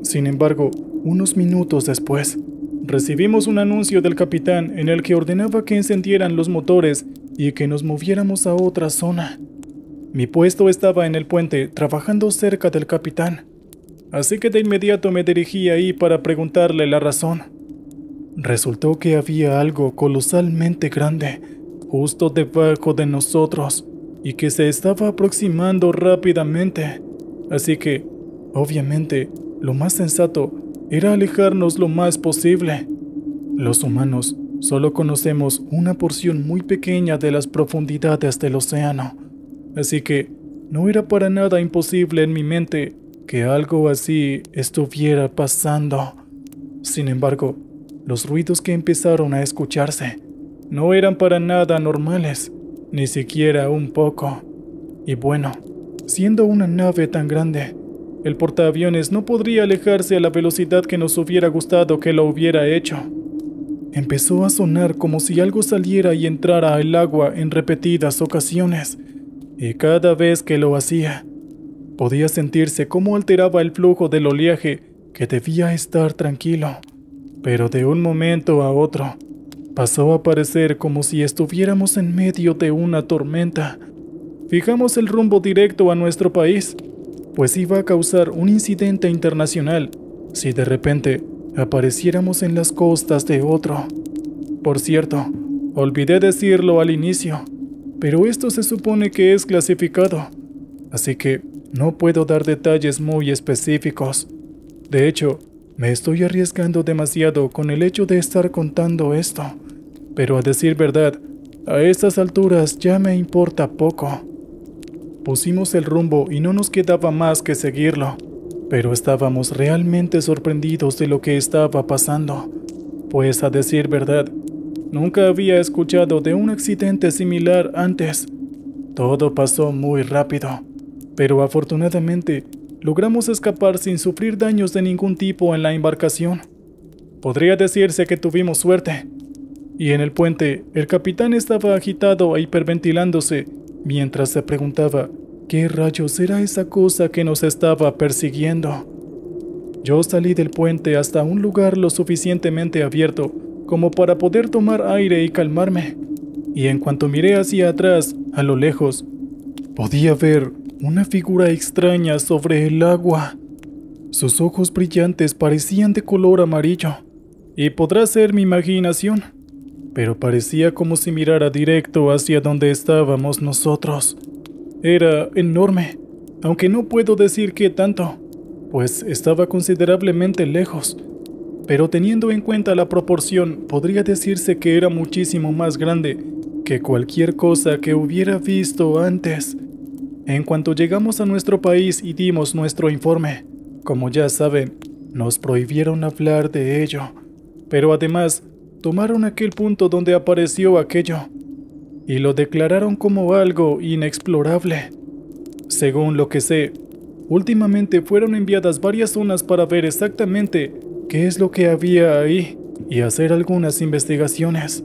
Sin embargo, unos minutos después, recibimos un anuncio del capitán en el que ordenaba que encendieran los motores y que nos moviéramos a otra zona. Mi puesto estaba en el puente, trabajando cerca del capitán así que de inmediato me dirigí ahí para preguntarle la razón. Resultó que había algo colosalmente grande justo debajo de nosotros y que se estaba aproximando rápidamente, así que, obviamente, lo más sensato era alejarnos lo más posible. Los humanos solo conocemos una porción muy pequeña de las profundidades del océano, así que no era para nada imposible en mi mente que algo así estuviera pasando. Sin embargo, los ruidos que empezaron a escucharse no eran para nada normales, ni siquiera un poco. Y bueno, siendo una nave tan grande, el portaaviones no podría alejarse a la velocidad que nos hubiera gustado que lo hubiera hecho. Empezó a sonar como si algo saliera y entrara al agua en repetidas ocasiones, y cada vez que lo hacía, Podía sentirse cómo alteraba el flujo del oleaje que debía estar tranquilo, pero de un momento a otro pasó a parecer como si estuviéramos en medio de una tormenta. Fijamos el rumbo directo a nuestro país, pues iba a causar un incidente internacional si de repente apareciéramos en las costas de otro. Por cierto, olvidé decirlo al inicio, pero esto se supone que es clasificado, así que no puedo dar detalles muy específicos. De hecho, me estoy arriesgando demasiado con el hecho de estar contando esto. Pero a decir verdad, a estas alturas ya me importa poco. Pusimos el rumbo y no nos quedaba más que seguirlo, pero estábamos realmente sorprendidos de lo que estaba pasando, pues a decir verdad, nunca había escuchado de un accidente similar antes. Todo pasó muy rápido pero afortunadamente logramos escapar sin sufrir daños de ningún tipo en la embarcación. Podría decirse que tuvimos suerte. Y en el puente, el capitán estaba agitado e hiperventilándose mientras se preguntaba, ¿qué rayos era esa cosa que nos estaba persiguiendo? Yo salí del puente hasta un lugar lo suficientemente abierto como para poder tomar aire y calmarme. Y en cuanto miré hacia atrás, a lo lejos, Podía ver una figura extraña sobre el agua. Sus ojos brillantes parecían de color amarillo, y podrá ser mi imaginación, pero parecía como si mirara directo hacia donde estábamos nosotros. Era enorme, aunque no puedo decir qué tanto, pues estaba considerablemente lejos pero teniendo en cuenta la proporción, podría decirse que era muchísimo más grande que cualquier cosa que hubiera visto antes. En cuanto llegamos a nuestro país y dimos nuestro informe, como ya saben, nos prohibieron hablar de ello, pero además tomaron aquel punto donde apareció aquello y lo declararon como algo inexplorable. Según lo que sé, últimamente fueron enviadas varias zonas para ver exactamente qué es lo que había ahí y hacer algunas investigaciones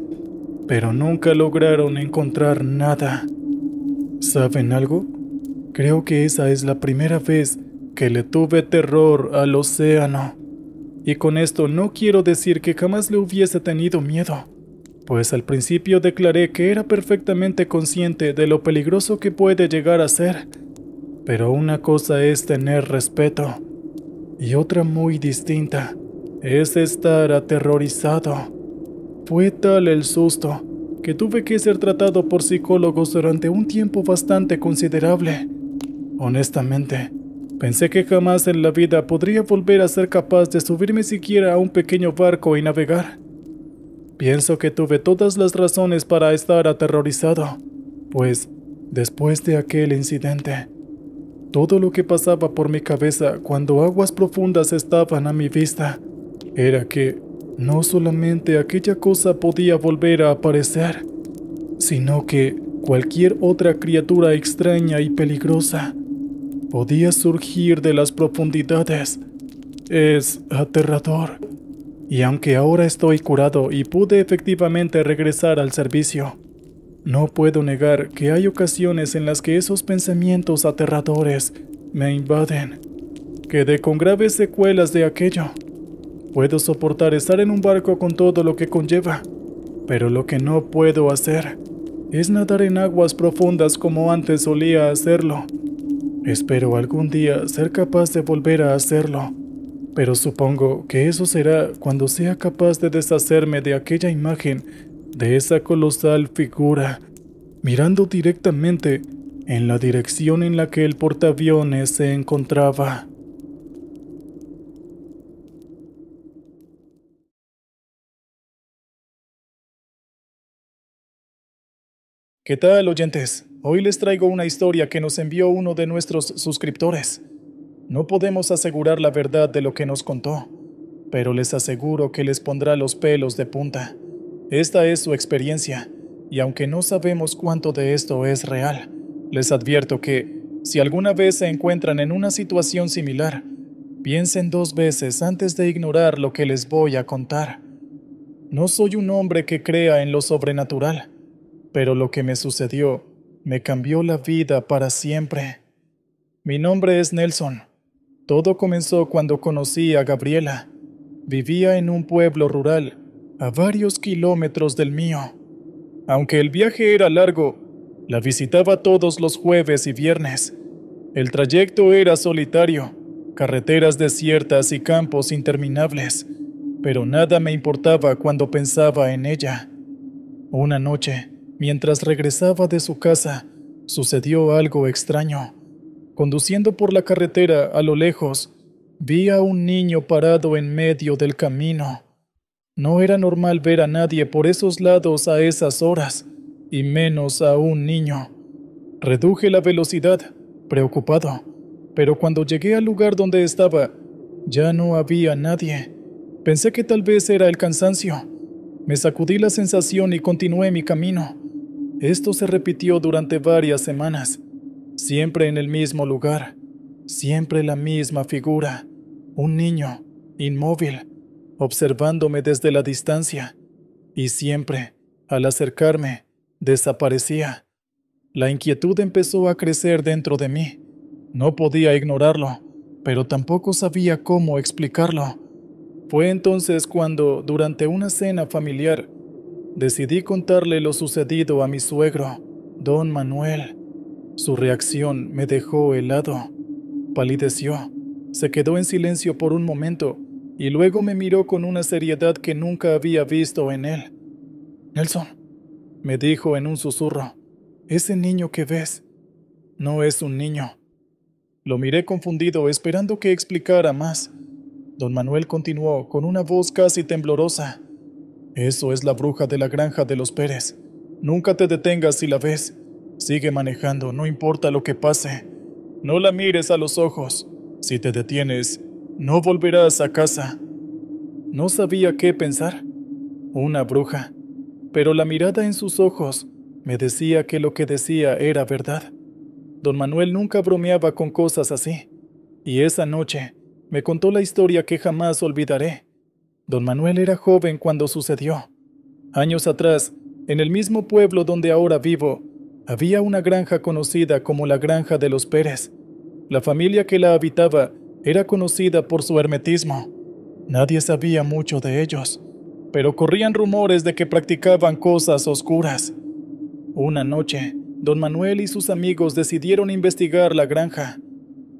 pero nunca lograron encontrar nada. ¿Saben algo? Creo que esa es la primera vez que le tuve terror al océano. Y con esto no quiero decir que jamás le hubiese tenido miedo, pues al principio declaré que era perfectamente consciente de lo peligroso que puede llegar a ser. Pero una cosa es tener respeto y otra muy distinta es estar aterrorizado. Fue tal el susto que tuve que ser tratado por psicólogos durante un tiempo bastante considerable. Honestamente, pensé que jamás en la vida podría volver a ser capaz de subirme siquiera a un pequeño barco y navegar. Pienso que tuve todas las razones para estar aterrorizado, pues después de aquel incidente, todo lo que pasaba por mi cabeza cuando aguas profundas estaban a mi vista era que no solamente aquella cosa podía volver a aparecer, sino que cualquier otra criatura extraña y peligrosa podía surgir de las profundidades. Es aterrador. Y aunque ahora estoy curado y pude efectivamente regresar al servicio, no puedo negar que hay ocasiones en las que esos pensamientos aterradores me invaden. Quedé con graves secuelas de aquello. Puedo soportar estar en un barco con todo lo que conlleva, pero lo que no puedo hacer es nadar en aguas profundas como antes solía hacerlo. Espero algún día ser capaz de volver a hacerlo, pero supongo que eso será cuando sea capaz de deshacerme de aquella imagen, de esa colosal figura, mirando directamente en la dirección en la que el portaaviones se encontraba. ¿Qué tal, oyentes? Hoy les traigo una historia que nos envió uno de nuestros suscriptores. No podemos asegurar la verdad de lo que nos contó, pero les aseguro que les pondrá los pelos de punta. Esta es su experiencia, y aunque no sabemos cuánto de esto es real, les advierto que, si alguna vez se encuentran en una situación similar, piensen dos veces antes de ignorar lo que les voy a contar. No soy un hombre que crea en lo sobrenatural pero lo que me sucedió me cambió la vida para siempre. Mi nombre es Nelson. Todo comenzó cuando conocí a Gabriela. Vivía en un pueblo rural, a varios kilómetros del mío. Aunque el viaje era largo, la visitaba todos los jueves y viernes. El trayecto era solitario, carreteras desiertas y campos interminables, pero nada me importaba cuando pensaba en ella. Una noche, Mientras regresaba de su casa, sucedió algo extraño. Conduciendo por la carretera a lo lejos, vi a un niño parado en medio del camino. No era normal ver a nadie por esos lados a esas horas, y menos a un niño. Reduje la velocidad, preocupado, pero cuando llegué al lugar donde estaba, ya no había nadie. Pensé que tal vez era el cansancio. Me sacudí la sensación y continué mi camino. Esto se repitió durante varias semanas, siempre en el mismo lugar, siempre la misma figura, un niño, inmóvil, observándome desde la distancia, y siempre, al acercarme, desaparecía. La inquietud empezó a crecer dentro de mí. No podía ignorarlo, pero tampoco sabía cómo explicarlo. Fue entonces cuando, durante una cena familiar, decidí contarle lo sucedido a mi suegro, don Manuel. Su reacción me dejó helado. Palideció, se quedó en silencio por un momento y luego me miró con una seriedad que nunca había visto en él. Nelson, me dijo en un susurro, ese niño que ves no es un niño. Lo miré confundido, esperando que explicara más. Don Manuel continuó con una voz casi temblorosa. Eso es la bruja de la granja de los Pérez. Nunca te detengas si la ves. Sigue manejando, no importa lo que pase. No la mires a los ojos. Si te detienes, no volverás a casa. No sabía qué pensar. Una bruja. Pero la mirada en sus ojos me decía que lo que decía era verdad. Don Manuel nunca bromeaba con cosas así. Y esa noche me contó la historia que jamás olvidaré. Don Manuel era joven cuando sucedió. Años atrás, en el mismo pueblo donde ahora vivo, había una granja conocida como la Granja de los Pérez. La familia que la habitaba era conocida por su hermetismo. Nadie sabía mucho de ellos, pero corrían rumores de que practicaban cosas oscuras. Una noche, don Manuel y sus amigos decidieron investigar la granja.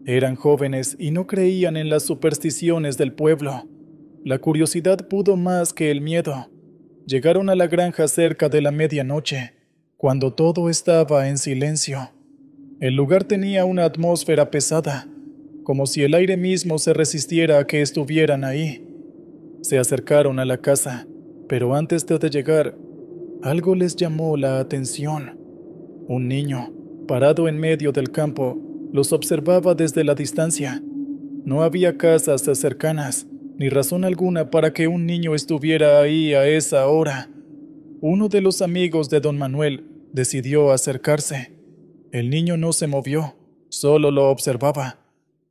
Eran jóvenes y no creían en las supersticiones del pueblo. La curiosidad pudo más que el miedo. Llegaron a la granja cerca de la medianoche, cuando todo estaba en silencio. El lugar tenía una atmósfera pesada, como si el aire mismo se resistiera a que estuvieran ahí. Se acercaron a la casa, pero antes de llegar, algo les llamó la atención. Un niño, parado en medio del campo, los observaba desde la distancia. No había casas cercanas, ni razón alguna para que un niño estuviera ahí a esa hora. Uno de los amigos de don Manuel decidió acercarse. El niño no se movió, solo lo observaba.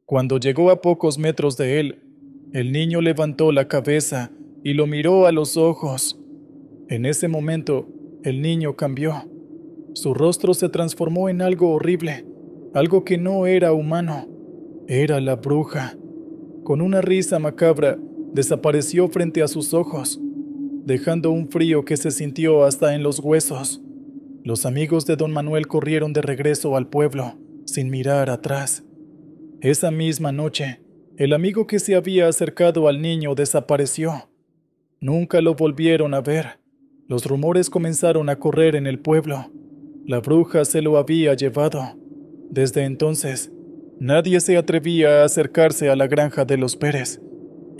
Cuando llegó a pocos metros de él, el niño levantó la cabeza y lo miró a los ojos. En ese momento, el niño cambió. Su rostro se transformó en algo horrible, algo que no era humano. Era la bruja con una risa macabra, desapareció frente a sus ojos, dejando un frío que se sintió hasta en los huesos. Los amigos de don Manuel corrieron de regreso al pueblo, sin mirar atrás. Esa misma noche, el amigo que se había acercado al niño desapareció. Nunca lo volvieron a ver. Los rumores comenzaron a correr en el pueblo. La bruja se lo había llevado. Desde entonces, Nadie se atrevía a acercarse a la granja de los Pérez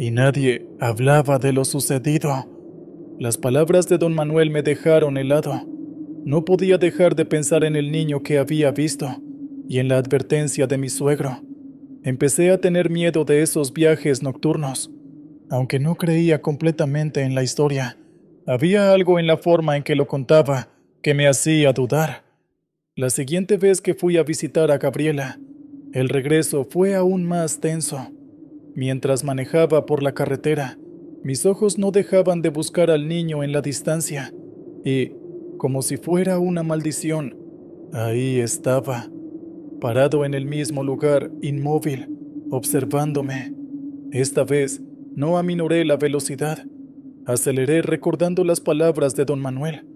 y nadie hablaba de lo sucedido. Las palabras de don Manuel me dejaron helado. No podía dejar de pensar en el niño que había visto y en la advertencia de mi suegro. Empecé a tener miedo de esos viajes nocturnos. Aunque no creía completamente en la historia, había algo en la forma en que lo contaba que me hacía dudar. La siguiente vez que fui a visitar a Gabriela, el regreso fue aún más tenso. Mientras manejaba por la carretera, mis ojos no dejaban de buscar al niño en la distancia, y, como si fuera una maldición, ahí estaba, parado en el mismo lugar, inmóvil, observándome. Esta vez no aminoré la velocidad, aceleré recordando las palabras de don Manuel.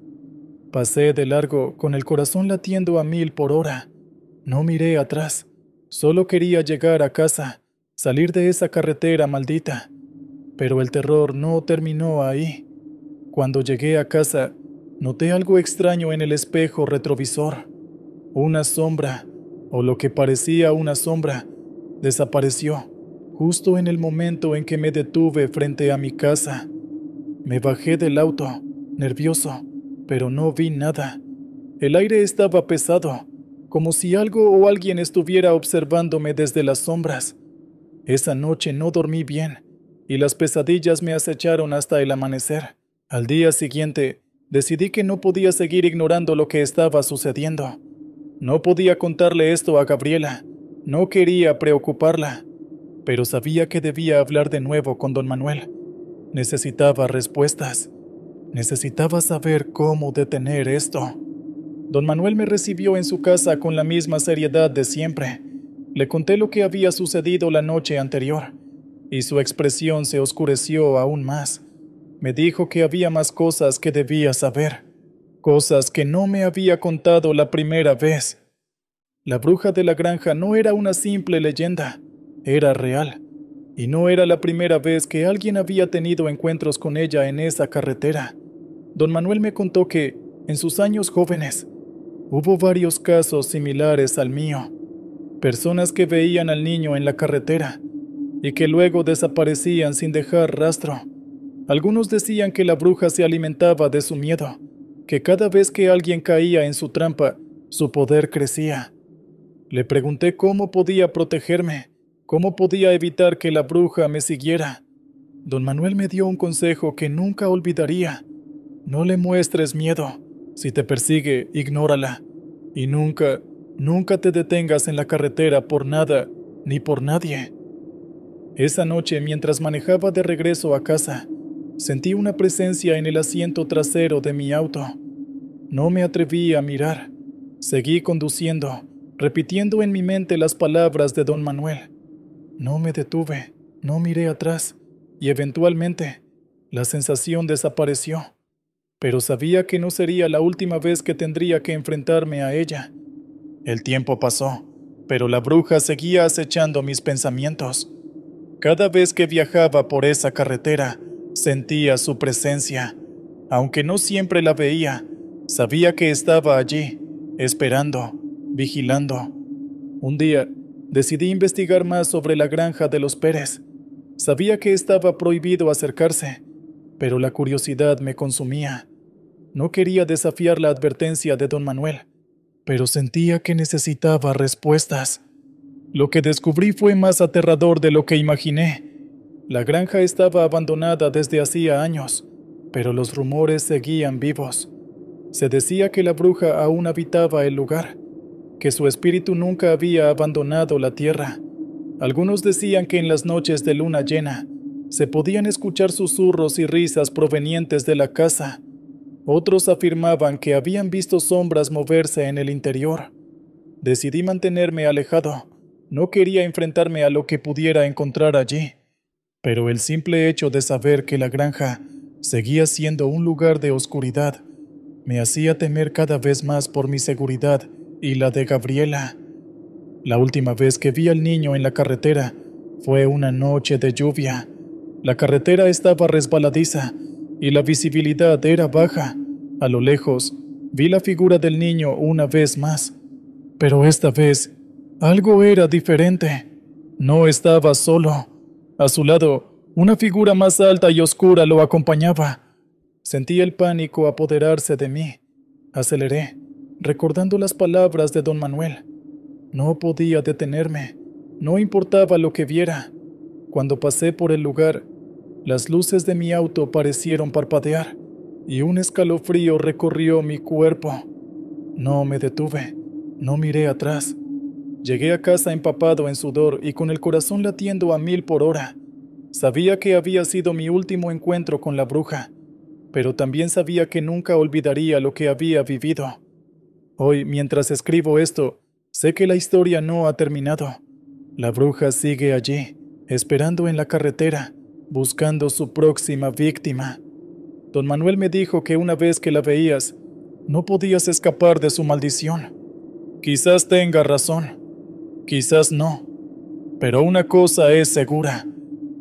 Pasé de largo con el corazón latiendo a mil por hora. No miré atrás. Solo quería llegar a casa, salir de esa carretera maldita. Pero el terror no terminó ahí. Cuando llegué a casa, noté algo extraño en el espejo retrovisor. Una sombra, o lo que parecía una sombra, desapareció justo en el momento en que me detuve frente a mi casa. Me bajé del auto, nervioso, pero no vi nada. El aire estaba pesado como si algo o alguien estuviera observándome desde las sombras. Esa noche no dormí bien, y las pesadillas me acecharon hasta el amanecer. Al día siguiente, decidí que no podía seguir ignorando lo que estaba sucediendo. No podía contarle esto a Gabriela, no quería preocuparla, pero sabía que debía hablar de nuevo con don Manuel. Necesitaba respuestas, necesitaba saber cómo detener esto. Don Manuel me recibió en su casa con la misma seriedad de siempre. Le conté lo que había sucedido la noche anterior, y su expresión se oscureció aún más. Me dijo que había más cosas que debía saber, cosas que no me había contado la primera vez. La bruja de la granja no era una simple leyenda, era real, y no era la primera vez que alguien había tenido encuentros con ella en esa carretera. Don Manuel me contó que, en sus años jóvenes, Hubo varios casos similares al mío. Personas que veían al niño en la carretera y que luego desaparecían sin dejar rastro. Algunos decían que la bruja se alimentaba de su miedo, que cada vez que alguien caía en su trampa, su poder crecía. Le pregunté cómo podía protegerme, cómo podía evitar que la bruja me siguiera. Don Manuel me dio un consejo que nunca olvidaría. No le muestres miedo. Si te persigue, ignórala. Y nunca, nunca te detengas en la carretera por nada ni por nadie. Esa noche, mientras manejaba de regreso a casa, sentí una presencia en el asiento trasero de mi auto. No me atreví a mirar. Seguí conduciendo, repitiendo en mi mente las palabras de don Manuel. No me detuve, no miré atrás, y eventualmente la sensación desapareció pero sabía que no sería la última vez que tendría que enfrentarme a ella. El tiempo pasó, pero la bruja seguía acechando mis pensamientos. Cada vez que viajaba por esa carretera, sentía su presencia. Aunque no siempre la veía, sabía que estaba allí, esperando, vigilando. Un día, decidí investigar más sobre la granja de los Pérez. Sabía que estaba prohibido acercarse, pero la curiosidad me consumía. No quería desafiar la advertencia de don Manuel, pero sentía que necesitaba respuestas. Lo que descubrí fue más aterrador de lo que imaginé. La granja estaba abandonada desde hacía años, pero los rumores seguían vivos. Se decía que la bruja aún habitaba el lugar, que su espíritu nunca había abandonado la tierra. Algunos decían que en las noches de luna llena se podían escuchar susurros y risas provenientes de la casa otros afirmaban que habían visto sombras moverse en el interior. Decidí mantenerme alejado. No quería enfrentarme a lo que pudiera encontrar allí. Pero el simple hecho de saber que la granja seguía siendo un lugar de oscuridad me hacía temer cada vez más por mi seguridad y la de Gabriela. La última vez que vi al niño en la carretera fue una noche de lluvia. La carretera estaba resbaladiza y la visibilidad era baja. A lo lejos, vi la figura del niño una vez más, pero esta vez algo era diferente. No estaba solo. A su lado, una figura más alta y oscura lo acompañaba. Sentí el pánico apoderarse de mí. Aceleré, recordando las palabras de don Manuel. No podía detenerme, no importaba lo que viera. Cuando pasé por el lugar, las luces de mi auto parecieron parpadear y un escalofrío recorrió mi cuerpo. No me detuve, no miré atrás. Llegué a casa empapado en sudor y con el corazón latiendo a mil por hora. Sabía que había sido mi último encuentro con la bruja, pero también sabía que nunca olvidaría lo que había vivido. Hoy, mientras escribo esto, sé que la historia no ha terminado. La bruja sigue allí, esperando en la carretera buscando su próxima víctima. Don Manuel me dijo que una vez que la veías, no podías escapar de su maldición. Quizás tenga razón, quizás no, pero una cosa es segura.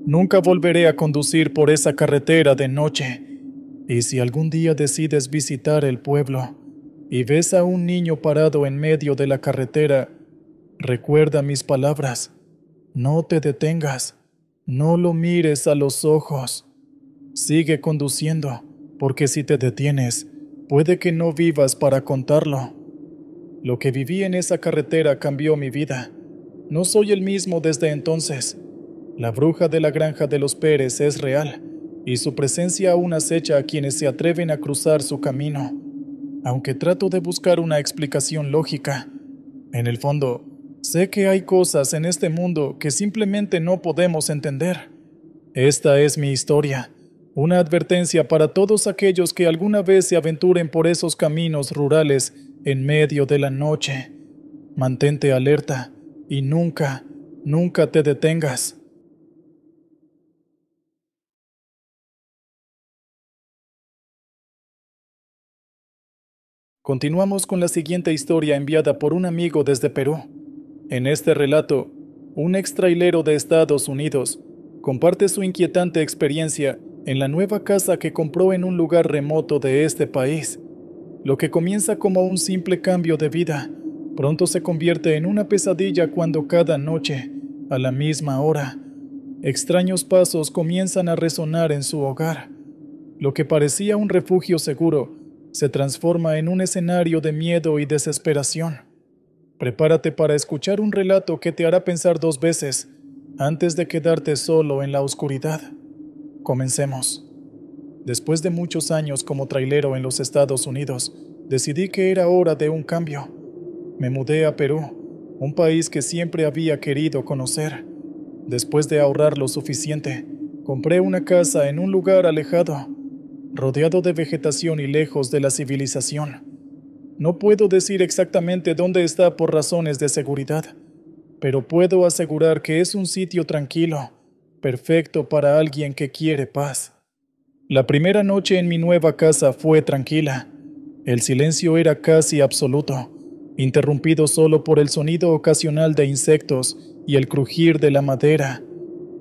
Nunca volveré a conducir por esa carretera de noche. Y si algún día decides visitar el pueblo y ves a un niño parado en medio de la carretera, recuerda mis palabras, no te detengas. No lo mires a los ojos. Sigue conduciendo, porque si te detienes, puede que no vivas para contarlo. Lo que viví en esa carretera cambió mi vida. No soy el mismo desde entonces. La bruja de la granja de los Pérez es real, y su presencia aún acecha a quienes se atreven a cruzar su camino. Aunque trato de buscar una explicación lógica, en el fondo Sé que hay cosas en este mundo que simplemente no podemos entender. Esta es mi historia, una advertencia para todos aquellos que alguna vez se aventuren por esos caminos rurales en medio de la noche. Mantente alerta y nunca, nunca te detengas. Continuamos con la siguiente historia enviada por un amigo desde Perú. En este relato, un extrailero de Estados Unidos comparte su inquietante experiencia en la nueva casa que compró en un lugar remoto de este país. Lo que comienza como un simple cambio de vida, pronto se convierte en una pesadilla cuando cada noche, a la misma hora, extraños pasos comienzan a resonar en su hogar. Lo que parecía un refugio seguro se transforma en un escenario de miedo y desesperación. Prepárate para escuchar un relato que te hará pensar dos veces antes de quedarte solo en la oscuridad. Comencemos. Después de muchos años como trailero en los Estados Unidos, decidí que era hora de un cambio. Me mudé a Perú, un país que siempre había querido conocer. Después de ahorrar lo suficiente, compré una casa en un lugar alejado, rodeado de vegetación y lejos de la civilización. No puedo decir exactamente dónde está por razones de seguridad, pero puedo asegurar que es un sitio tranquilo, perfecto para alguien que quiere paz. La primera noche en mi nueva casa fue tranquila. El silencio era casi absoluto, interrumpido solo por el sonido ocasional de insectos y el crujir de la madera,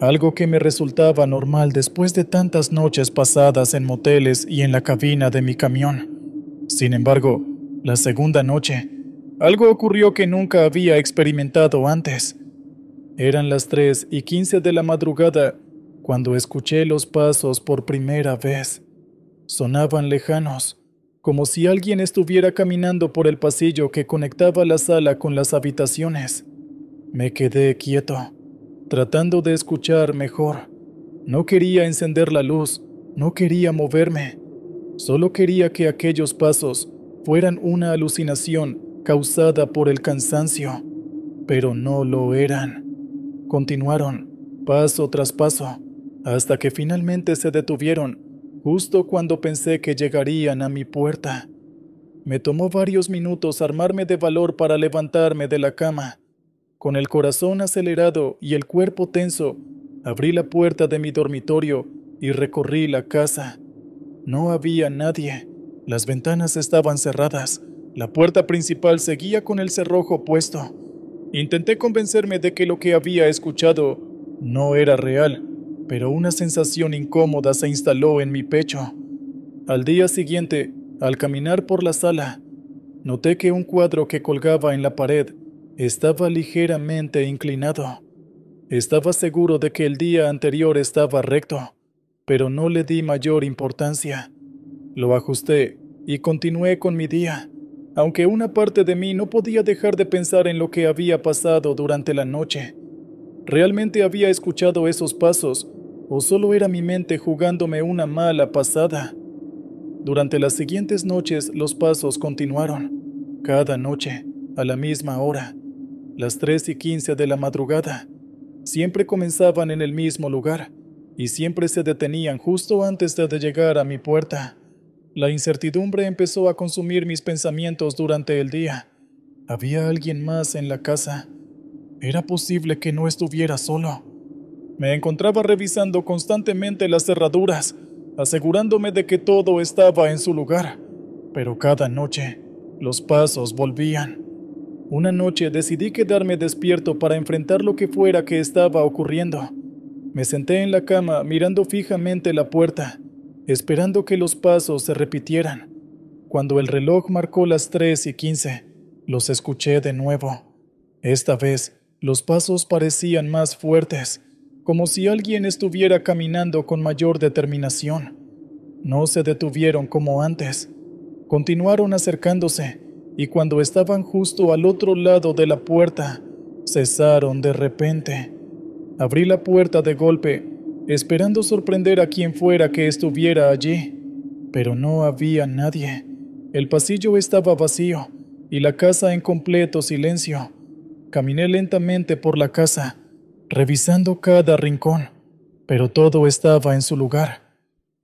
algo que me resultaba normal después de tantas noches pasadas en moteles y en la cabina de mi camión. Sin embargo, la segunda noche, algo ocurrió que nunca había experimentado antes. Eran las 3 y 15 de la madrugada cuando escuché los pasos por primera vez. Sonaban lejanos, como si alguien estuviera caminando por el pasillo que conectaba la sala con las habitaciones. Me quedé quieto, tratando de escuchar mejor. No quería encender la luz, no quería moverme, solo quería que aquellos pasos fueran una alucinación causada por el cansancio, pero no lo eran. Continuaron, paso tras paso, hasta que finalmente se detuvieron, justo cuando pensé que llegarían a mi puerta. Me tomó varios minutos armarme de valor para levantarme de la cama. Con el corazón acelerado y el cuerpo tenso, abrí la puerta de mi dormitorio y recorrí la casa. No había nadie. Las ventanas estaban cerradas. La puerta principal seguía con el cerrojo puesto. Intenté convencerme de que lo que había escuchado no era real, pero una sensación incómoda se instaló en mi pecho. Al día siguiente, al caminar por la sala, noté que un cuadro que colgaba en la pared estaba ligeramente inclinado. Estaba seguro de que el día anterior estaba recto, pero no le di mayor importancia. Lo ajusté y continué con mi día, aunque una parte de mí no podía dejar de pensar en lo que había pasado durante la noche. ¿Realmente había escuchado esos pasos o solo era mi mente jugándome una mala pasada? Durante las siguientes noches los pasos continuaron, cada noche, a la misma hora, las 3 y 15 de la madrugada. Siempre comenzaban en el mismo lugar y siempre se detenían justo antes de llegar a mi puerta. La incertidumbre empezó a consumir mis pensamientos durante el día. Había alguien más en la casa. Era posible que no estuviera solo. Me encontraba revisando constantemente las cerraduras, asegurándome de que todo estaba en su lugar. Pero cada noche, los pasos volvían. Una noche decidí quedarme despierto para enfrentar lo que fuera que estaba ocurriendo. Me senté en la cama mirando fijamente la puerta esperando que los pasos se repitieran. Cuando el reloj marcó las 3 y 15, los escuché de nuevo. Esta vez, los pasos parecían más fuertes, como si alguien estuviera caminando con mayor determinación. No se detuvieron como antes. Continuaron acercándose y cuando estaban justo al otro lado de la puerta, cesaron de repente. Abrí la puerta de golpe esperando sorprender a quien fuera que estuviera allí, pero no había nadie. El pasillo estaba vacío y la casa en completo silencio. Caminé lentamente por la casa, revisando cada rincón, pero todo estaba en su lugar,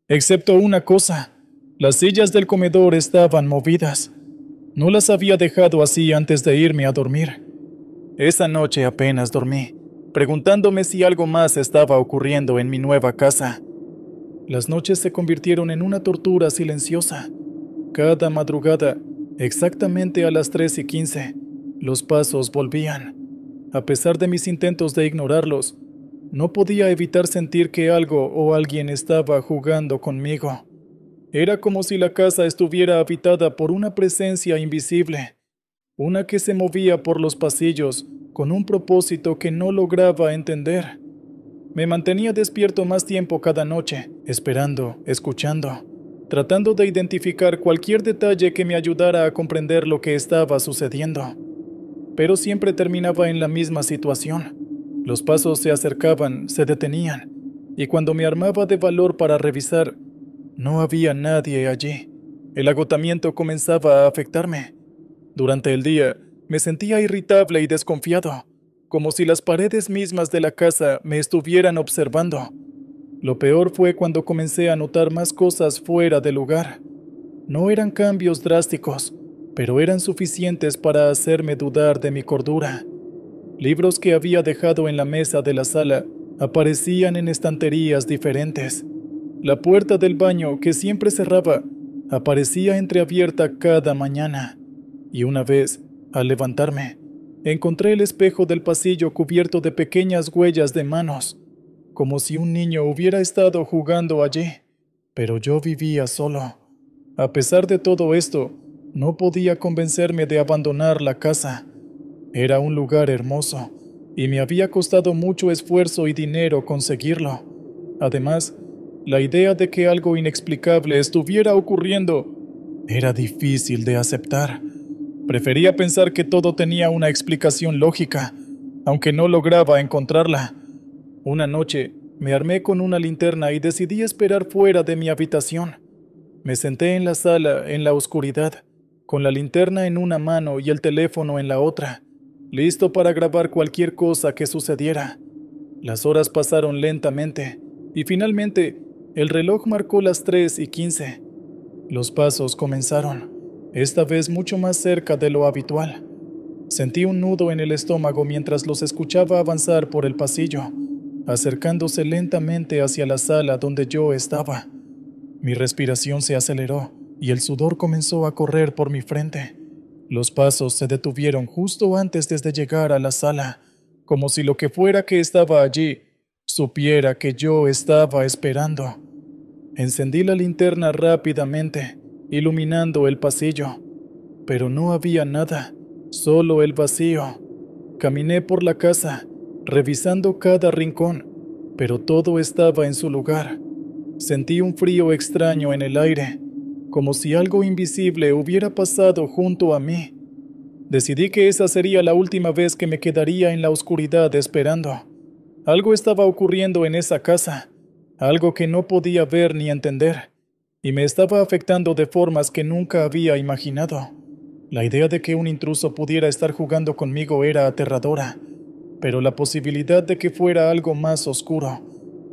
excepto una cosa. Las sillas del comedor estaban movidas. No las había dejado así antes de irme a dormir. Esa noche apenas dormí preguntándome si algo más estaba ocurriendo en mi nueva casa. Las noches se convirtieron en una tortura silenciosa. Cada madrugada, exactamente a las 3 y 15, los pasos volvían. A pesar de mis intentos de ignorarlos, no podía evitar sentir que algo o alguien estaba jugando conmigo. Era como si la casa estuviera habitada por una presencia invisible, una que se movía por los pasillos con un propósito que no lograba entender. Me mantenía despierto más tiempo cada noche, esperando, escuchando, tratando de identificar cualquier detalle que me ayudara a comprender lo que estaba sucediendo. Pero siempre terminaba en la misma situación. Los pasos se acercaban, se detenían, y cuando me armaba de valor para revisar, no había nadie allí. El agotamiento comenzaba a afectarme. Durante el día, me sentía irritable y desconfiado, como si las paredes mismas de la casa me estuvieran observando. Lo peor fue cuando comencé a notar más cosas fuera de lugar. No eran cambios drásticos, pero eran suficientes para hacerme dudar de mi cordura. Libros que había dejado en la mesa de la sala aparecían en estanterías diferentes. La puerta del baño, que siempre cerraba, aparecía entreabierta cada mañana y una vez, al levantarme, encontré el espejo del pasillo cubierto de pequeñas huellas de manos, como si un niño hubiera estado jugando allí. Pero yo vivía solo. A pesar de todo esto, no podía convencerme de abandonar la casa. Era un lugar hermoso, y me había costado mucho esfuerzo y dinero conseguirlo. Además, la idea de que algo inexplicable estuviera ocurriendo era difícil de aceptar. Prefería pensar que todo tenía una explicación lógica, aunque no lograba encontrarla. Una noche me armé con una linterna y decidí esperar fuera de mi habitación. Me senté en la sala, en la oscuridad, con la linterna en una mano y el teléfono en la otra, listo para grabar cualquier cosa que sucediera. Las horas pasaron lentamente y finalmente el reloj marcó las 3 y 15. Los pasos comenzaron esta vez mucho más cerca de lo habitual. Sentí un nudo en el estómago mientras los escuchaba avanzar por el pasillo, acercándose lentamente hacia la sala donde yo estaba. Mi respiración se aceleró y el sudor comenzó a correr por mi frente. Los pasos se detuvieron justo antes de llegar a la sala, como si lo que fuera que estaba allí supiera que yo estaba esperando. Encendí la linterna rápidamente iluminando el pasillo, pero no había nada, solo el vacío. Caminé por la casa, revisando cada rincón, pero todo estaba en su lugar. Sentí un frío extraño en el aire, como si algo invisible hubiera pasado junto a mí. Decidí que esa sería la última vez que me quedaría en la oscuridad esperando. Algo estaba ocurriendo en esa casa, algo que no podía ver ni entender y me estaba afectando de formas que nunca había imaginado. La idea de que un intruso pudiera estar jugando conmigo era aterradora, pero la posibilidad de que fuera algo más oscuro,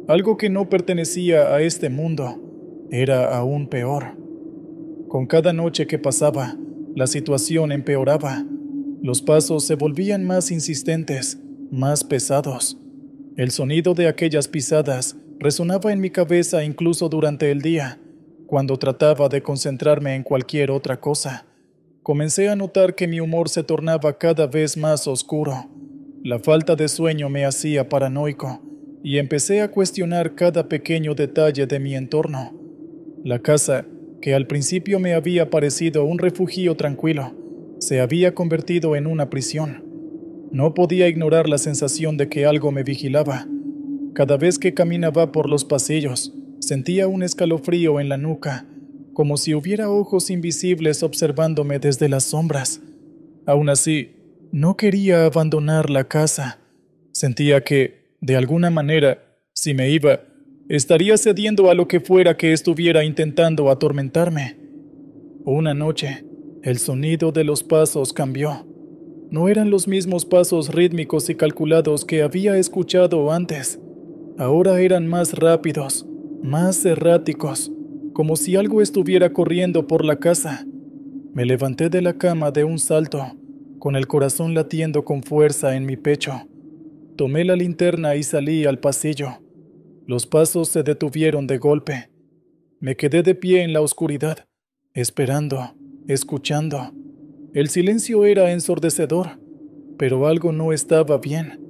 algo que no pertenecía a este mundo, era aún peor. Con cada noche que pasaba, la situación empeoraba. Los pasos se volvían más insistentes, más pesados. El sonido de aquellas pisadas resonaba en mi cabeza incluso durante el día, cuando trataba de concentrarme en cualquier otra cosa, comencé a notar que mi humor se tornaba cada vez más oscuro. La falta de sueño me hacía paranoico y empecé a cuestionar cada pequeño detalle de mi entorno. La casa, que al principio me había parecido un refugio tranquilo, se había convertido en una prisión. No podía ignorar la sensación de que algo me vigilaba. Cada vez que caminaba por los pasillos, Sentía un escalofrío en la nuca, como si hubiera ojos invisibles observándome desde las sombras. Aún así, no quería abandonar la casa. Sentía que, de alguna manera, si me iba, estaría cediendo a lo que fuera que estuviera intentando atormentarme. Una noche, el sonido de los pasos cambió. No eran los mismos pasos rítmicos y calculados que había escuchado antes. Ahora eran más rápidos, más erráticos, como si algo estuviera corriendo por la casa. Me levanté de la cama de un salto, con el corazón latiendo con fuerza en mi pecho. Tomé la linterna y salí al pasillo. Los pasos se detuvieron de golpe. Me quedé de pie en la oscuridad, esperando, escuchando. El silencio era ensordecedor, pero algo no estaba bien.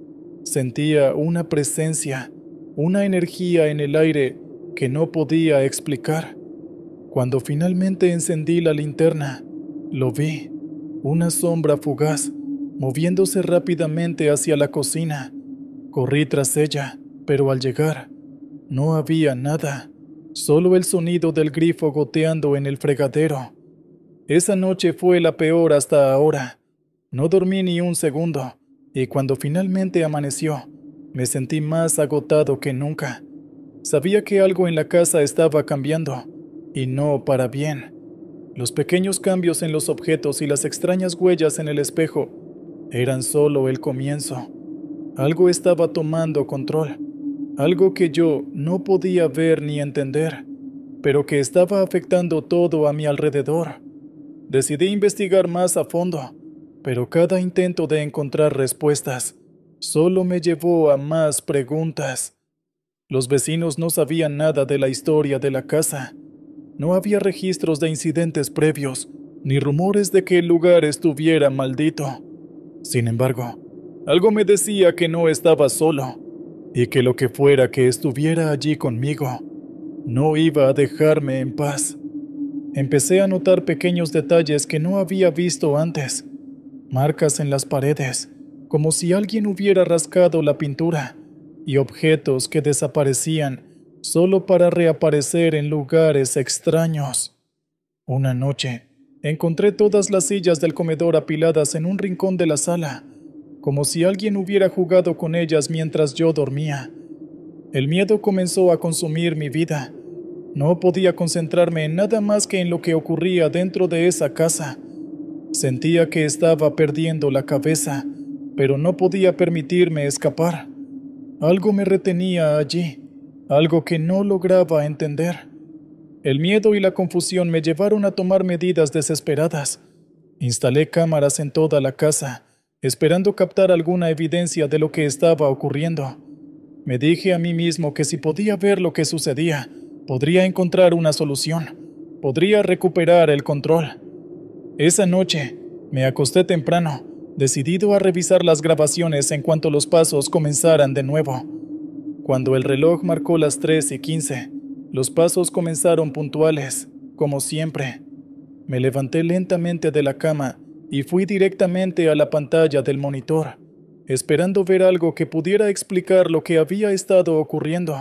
Sentía una presencia, una energía en el aire que no podía explicar. Cuando finalmente encendí la linterna, lo vi, una sombra fugaz, moviéndose rápidamente hacia la cocina. Corrí tras ella, pero al llegar, no había nada, solo el sonido del grifo goteando en el fregadero. Esa noche fue la peor hasta ahora. No dormí ni un segundo, y cuando finalmente amaneció, me sentí más agotado que nunca. Sabía que algo en la casa estaba cambiando, y no para bien. Los pequeños cambios en los objetos y las extrañas huellas en el espejo eran solo el comienzo. Algo estaba tomando control, algo que yo no podía ver ni entender, pero que estaba afectando todo a mi alrededor. Decidí investigar más a fondo, pero cada intento de encontrar respuestas solo me llevó a más preguntas. Los vecinos no sabían nada de la historia de la casa. No había registros de incidentes previos, ni rumores de que el lugar estuviera maldito. Sin embargo, algo me decía que no estaba solo, y que lo que fuera que estuviera allí conmigo, no iba a dejarme en paz. Empecé a notar pequeños detalles que no había visto antes, marcas en las paredes, como si alguien hubiera rascado la pintura y objetos que desaparecían solo para reaparecer en lugares extraños. Una noche, encontré todas las sillas del comedor apiladas en un rincón de la sala, como si alguien hubiera jugado con ellas mientras yo dormía. El miedo comenzó a consumir mi vida. No podía concentrarme en nada más que en lo que ocurría dentro de esa casa. Sentía que estaba perdiendo la cabeza, pero no podía permitirme escapar. Algo me retenía allí, algo que no lograba entender. El miedo y la confusión me llevaron a tomar medidas desesperadas. Instalé cámaras en toda la casa, esperando captar alguna evidencia de lo que estaba ocurriendo. Me dije a mí mismo que si podía ver lo que sucedía, podría encontrar una solución, podría recuperar el control. Esa noche me acosté temprano decidido a revisar las grabaciones en cuanto los pasos comenzaran de nuevo. Cuando el reloj marcó las 3 y 15, los pasos comenzaron puntuales, como siempre. Me levanté lentamente de la cama y fui directamente a la pantalla del monitor, esperando ver algo que pudiera explicar lo que había estado ocurriendo.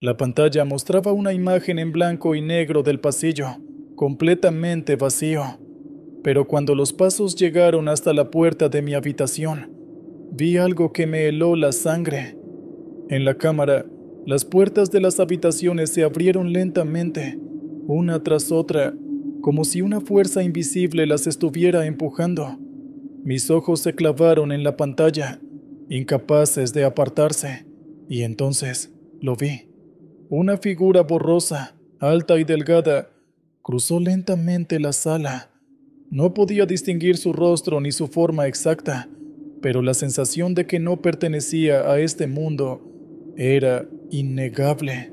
La pantalla mostraba una imagen en blanco y negro del pasillo, completamente vacío pero cuando los pasos llegaron hasta la puerta de mi habitación, vi algo que me heló la sangre. En la cámara, las puertas de las habitaciones se abrieron lentamente, una tras otra, como si una fuerza invisible las estuviera empujando. Mis ojos se clavaron en la pantalla, incapaces de apartarse, y entonces lo vi. Una figura borrosa, alta y delgada, cruzó lentamente la sala no podía distinguir su rostro ni su forma exacta, pero la sensación de que no pertenecía a este mundo era innegable.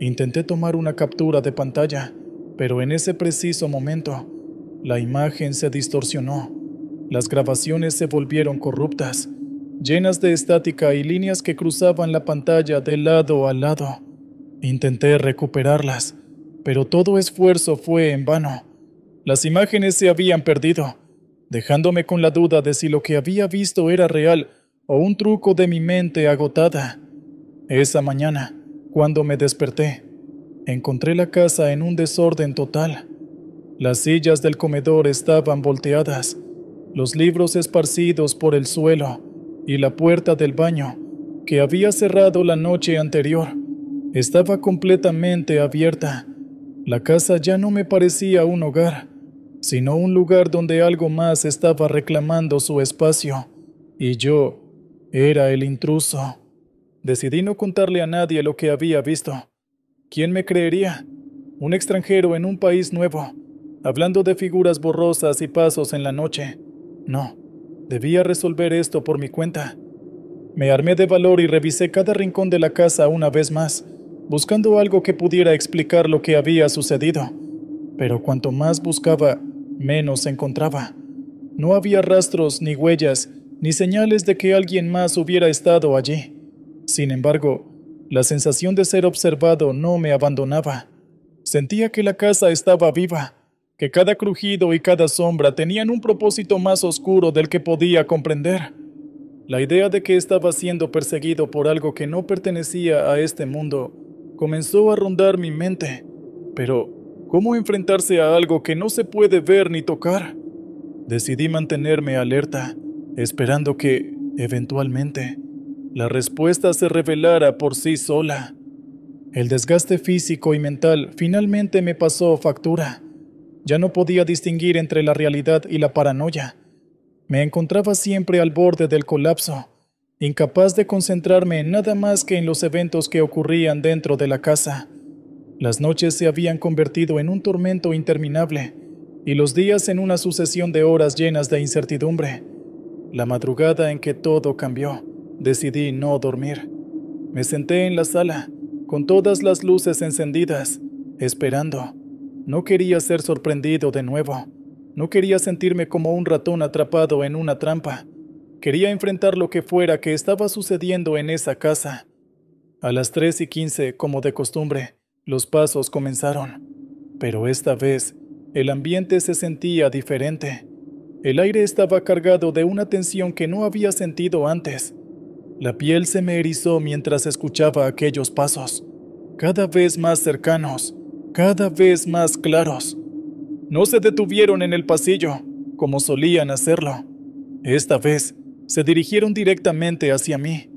Intenté tomar una captura de pantalla, pero en ese preciso momento, la imagen se distorsionó. Las grabaciones se volvieron corruptas, llenas de estática y líneas que cruzaban la pantalla de lado a lado. Intenté recuperarlas, pero todo esfuerzo fue en vano. Las imágenes se habían perdido, dejándome con la duda de si lo que había visto era real o un truco de mi mente agotada. Esa mañana, cuando me desperté, encontré la casa en un desorden total. Las sillas del comedor estaban volteadas, los libros esparcidos por el suelo y la puerta del baño, que había cerrado la noche anterior, estaba completamente abierta. La casa ya no me parecía un hogar, sino un lugar donde algo más estaba reclamando su espacio, y yo era el intruso. Decidí no contarle a nadie lo que había visto. ¿Quién me creería? Un extranjero en un país nuevo, hablando de figuras borrosas y pasos en la noche. No, debía resolver esto por mi cuenta. Me armé de valor y revisé cada rincón de la casa una vez más, buscando algo que pudiera explicar lo que había sucedido. Pero cuanto más buscaba, menos encontraba. No había rastros ni huellas, ni señales de que alguien más hubiera estado allí. Sin embargo, la sensación de ser observado no me abandonaba. Sentía que la casa estaba viva, que cada crujido y cada sombra tenían un propósito más oscuro del que podía comprender. La idea de que estaba siendo perseguido por algo que no pertenecía a este mundo comenzó a rondar mi mente, pero ¿Cómo enfrentarse a algo que no se puede ver ni tocar? Decidí mantenerme alerta, esperando que, eventualmente, la respuesta se revelara por sí sola. El desgaste físico y mental finalmente me pasó factura. Ya no podía distinguir entre la realidad y la paranoia. Me encontraba siempre al borde del colapso, incapaz de concentrarme nada más que en los eventos que ocurrían dentro de la casa. Las noches se habían convertido en un tormento interminable y los días en una sucesión de horas llenas de incertidumbre. La madrugada en que todo cambió, decidí no dormir. Me senté en la sala, con todas las luces encendidas, esperando. No quería ser sorprendido de nuevo. No quería sentirme como un ratón atrapado en una trampa. Quería enfrentar lo que fuera que estaba sucediendo en esa casa. A las 3 y 15, como de costumbre, los pasos comenzaron, pero esta vez el ambiente se sentía diferente. El aire estaba cargado de una tensión que no había sentido antes. La piel se me erizó mientras escuchaba aquellos pasos, cada vez más cercanos, cada vez más claros. No se detuvieron en el pasillo, como solían hacerlo. Esta vez, se dirigieron directamente hacia mí.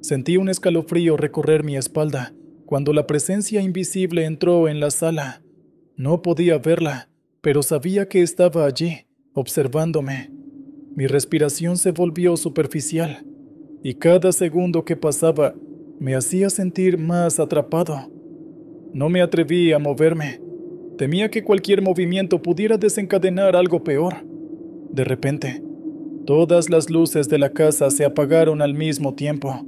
Sentí un escalofrío recorrer mi espalda cuando la presencia invisible entró en la sala, no podía verla, pero sabía que estaba allí, observándome. Mi respiración se volvió superficial, y cada segundo que pasaba me hacía sentir más atrapado. No me atreví a moverme. Temía que cualquier movimiento pudiera desencadenar algo peor. De repente, todas las luces de la casa se apagaron al mismo tiempo.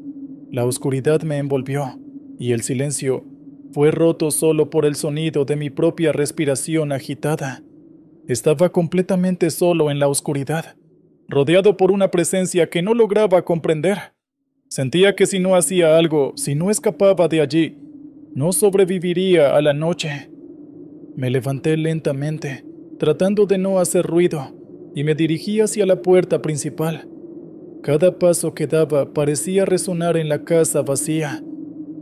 La oscuridad me envolvió y el silencio fue roto solo por el sonido de mi propia respiración agitada. Estaba completamente solo en la oscuridad, rodeado por una presencia que no lograba comprender. Sentía que si no hacía algo, si no escapaba de allí, no sobreviviría a la noche. Me levanté lentamente, tratando de no hacer ruido, y me dirigí hacia la puerta principal. Cada paso que daba parecía resonar en la casa vacía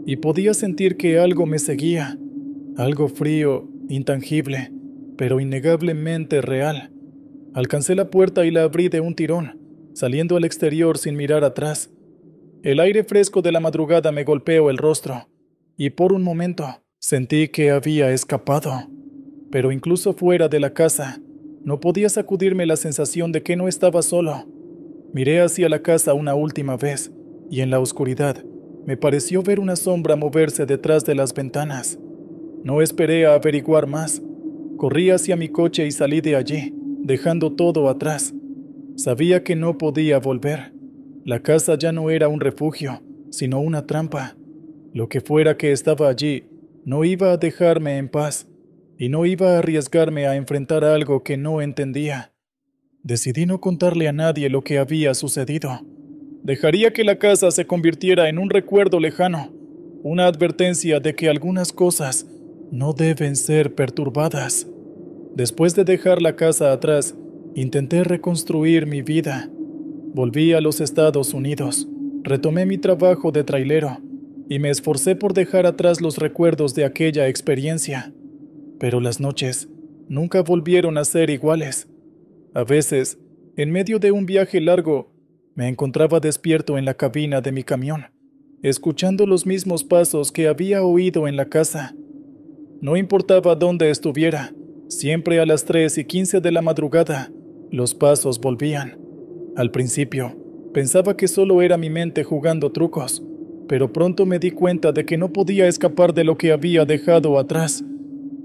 y podía sentir que algo me seguía, algo frío, intangible, pero innegablemente real. Alcancé la puerta y la abrí de un tirón, saliendo al exterior sin mirar atrás. El aire fresco de la madrugada me golpeó el rostro, y por un momento sentí que había escapado. Pero incluso fuera de la casa, no podía sacudirme la sensación de que no estaba solo. Miré hacia la casa una última vez, y en la oscuridad me pareció ver una sombra moverse detrás de las ventanas. No esperé a averiguar más. Corrí hacia mi coche y salí de allí, dejando todo atrás. Sabía que no podía volver. La casa ya no era un refugio, sino una trampa. Lo que fuera que estaba allí, no iba a dejarme en paz y no iba a arriesgarme a enfrentar algo que no entendía. Decidí no contarle a nadie lo que había sucedido dejaría que la casa se convirtiera en un recuerdo lejano, una advertencia de que algunas cosas no deben ser perturbadas. Después de dejar la casa atrás, intenté reconstruir mi vida. Volví a los Estados Unidos, retomé mi trabajo de trailero y me esforcé por dejar atrás los recuerdos de aquella experiencia. Pero las noches nunca volvieron a ser iguales. A veces, en medio de un viaje largo, me encontraba despierto en la cabina de mi camión, escuchando los mismos pasos que había oído en la casa. No importaba dónde estuviera, siempre a las 3 y 15 de la madrugada, los pasos volvían. Al principio, pensaba que solo era mi mente jugando trucos, pero pronto me di cuenta de que no podía escapar de lo que había dejado atrás.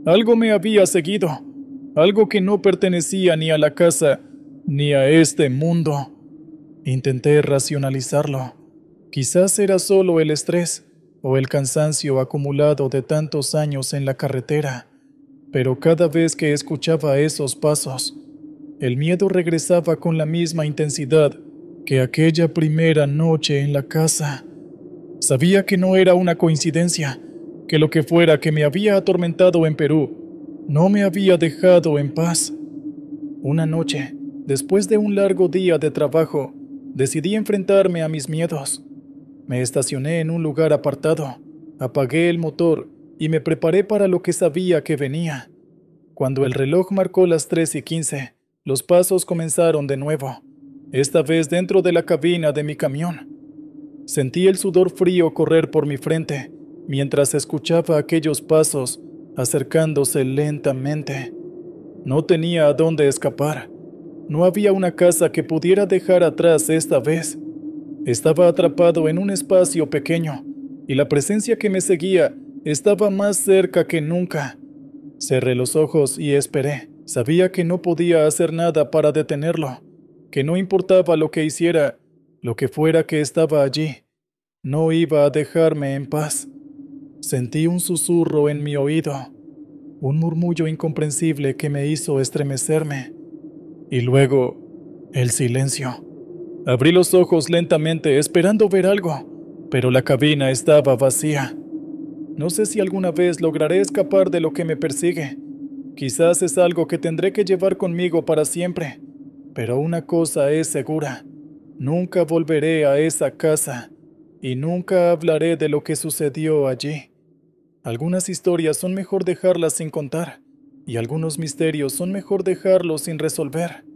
Algo me había seguido, algo que no pertenecía ni a la casa ni a este mundo. Intenté racionalizarlo. Quizás era solo el estrés o el cansancio acumulado de tantos años en la carretera, pero cada vez que escuchaba esos pasos, el miedo regresaba con la misma intensidad que aquella primera noche en la casa. Sabía que no era una coincidencia, que lo que fuera que me había atormentado en Perú no me había dejado en paz. Una noche, después de un largo día de trabajo, Decidí enfrentarme a mis miedos. Me estacioné en un lugar apartado, apagué el motor y me preparé para lo que sabía que venía. Cuando el reloj marcó las 3 y 15, los pasos comenzaron de nuevo, esta vez dentro de la cabina de mi camión. Sentí el sudor frío correr por mi frente mientras escuchaba aquellos pasos acercándose lentamente. No tenía a dónde escapar. No había una casa que pudiera dejar atrás esta vez. Estaba atrapado en un espacio pequeño y la presencia que me seguía estaba más cerca que nunca. Cerré los ojos y esperé. Sabía que no podía hacer nada para detenerlo, que no importaba lo que hiciera, lo que fuera que estaba allí, no iba a dejarme en paz. Sentí un susurro en mi oído, un murmullo incomprensible que me hizo estremecerme y luego el silencio. Abrí los ojos lentamente esperando ver algo, pero la cabina estaba vacía. No sé si alguna vez lograré escapar de lo que me persigue. Quizás es algo que tendré que llevar conmigo para siempre, pero una cosa es segura. Nunca volveré a esa casa y nunca hablaré de lo que sucedió allí. Algunas historias son mejor dejarlas sin contar y algunos misterios son mejor dejarlos sin resolver.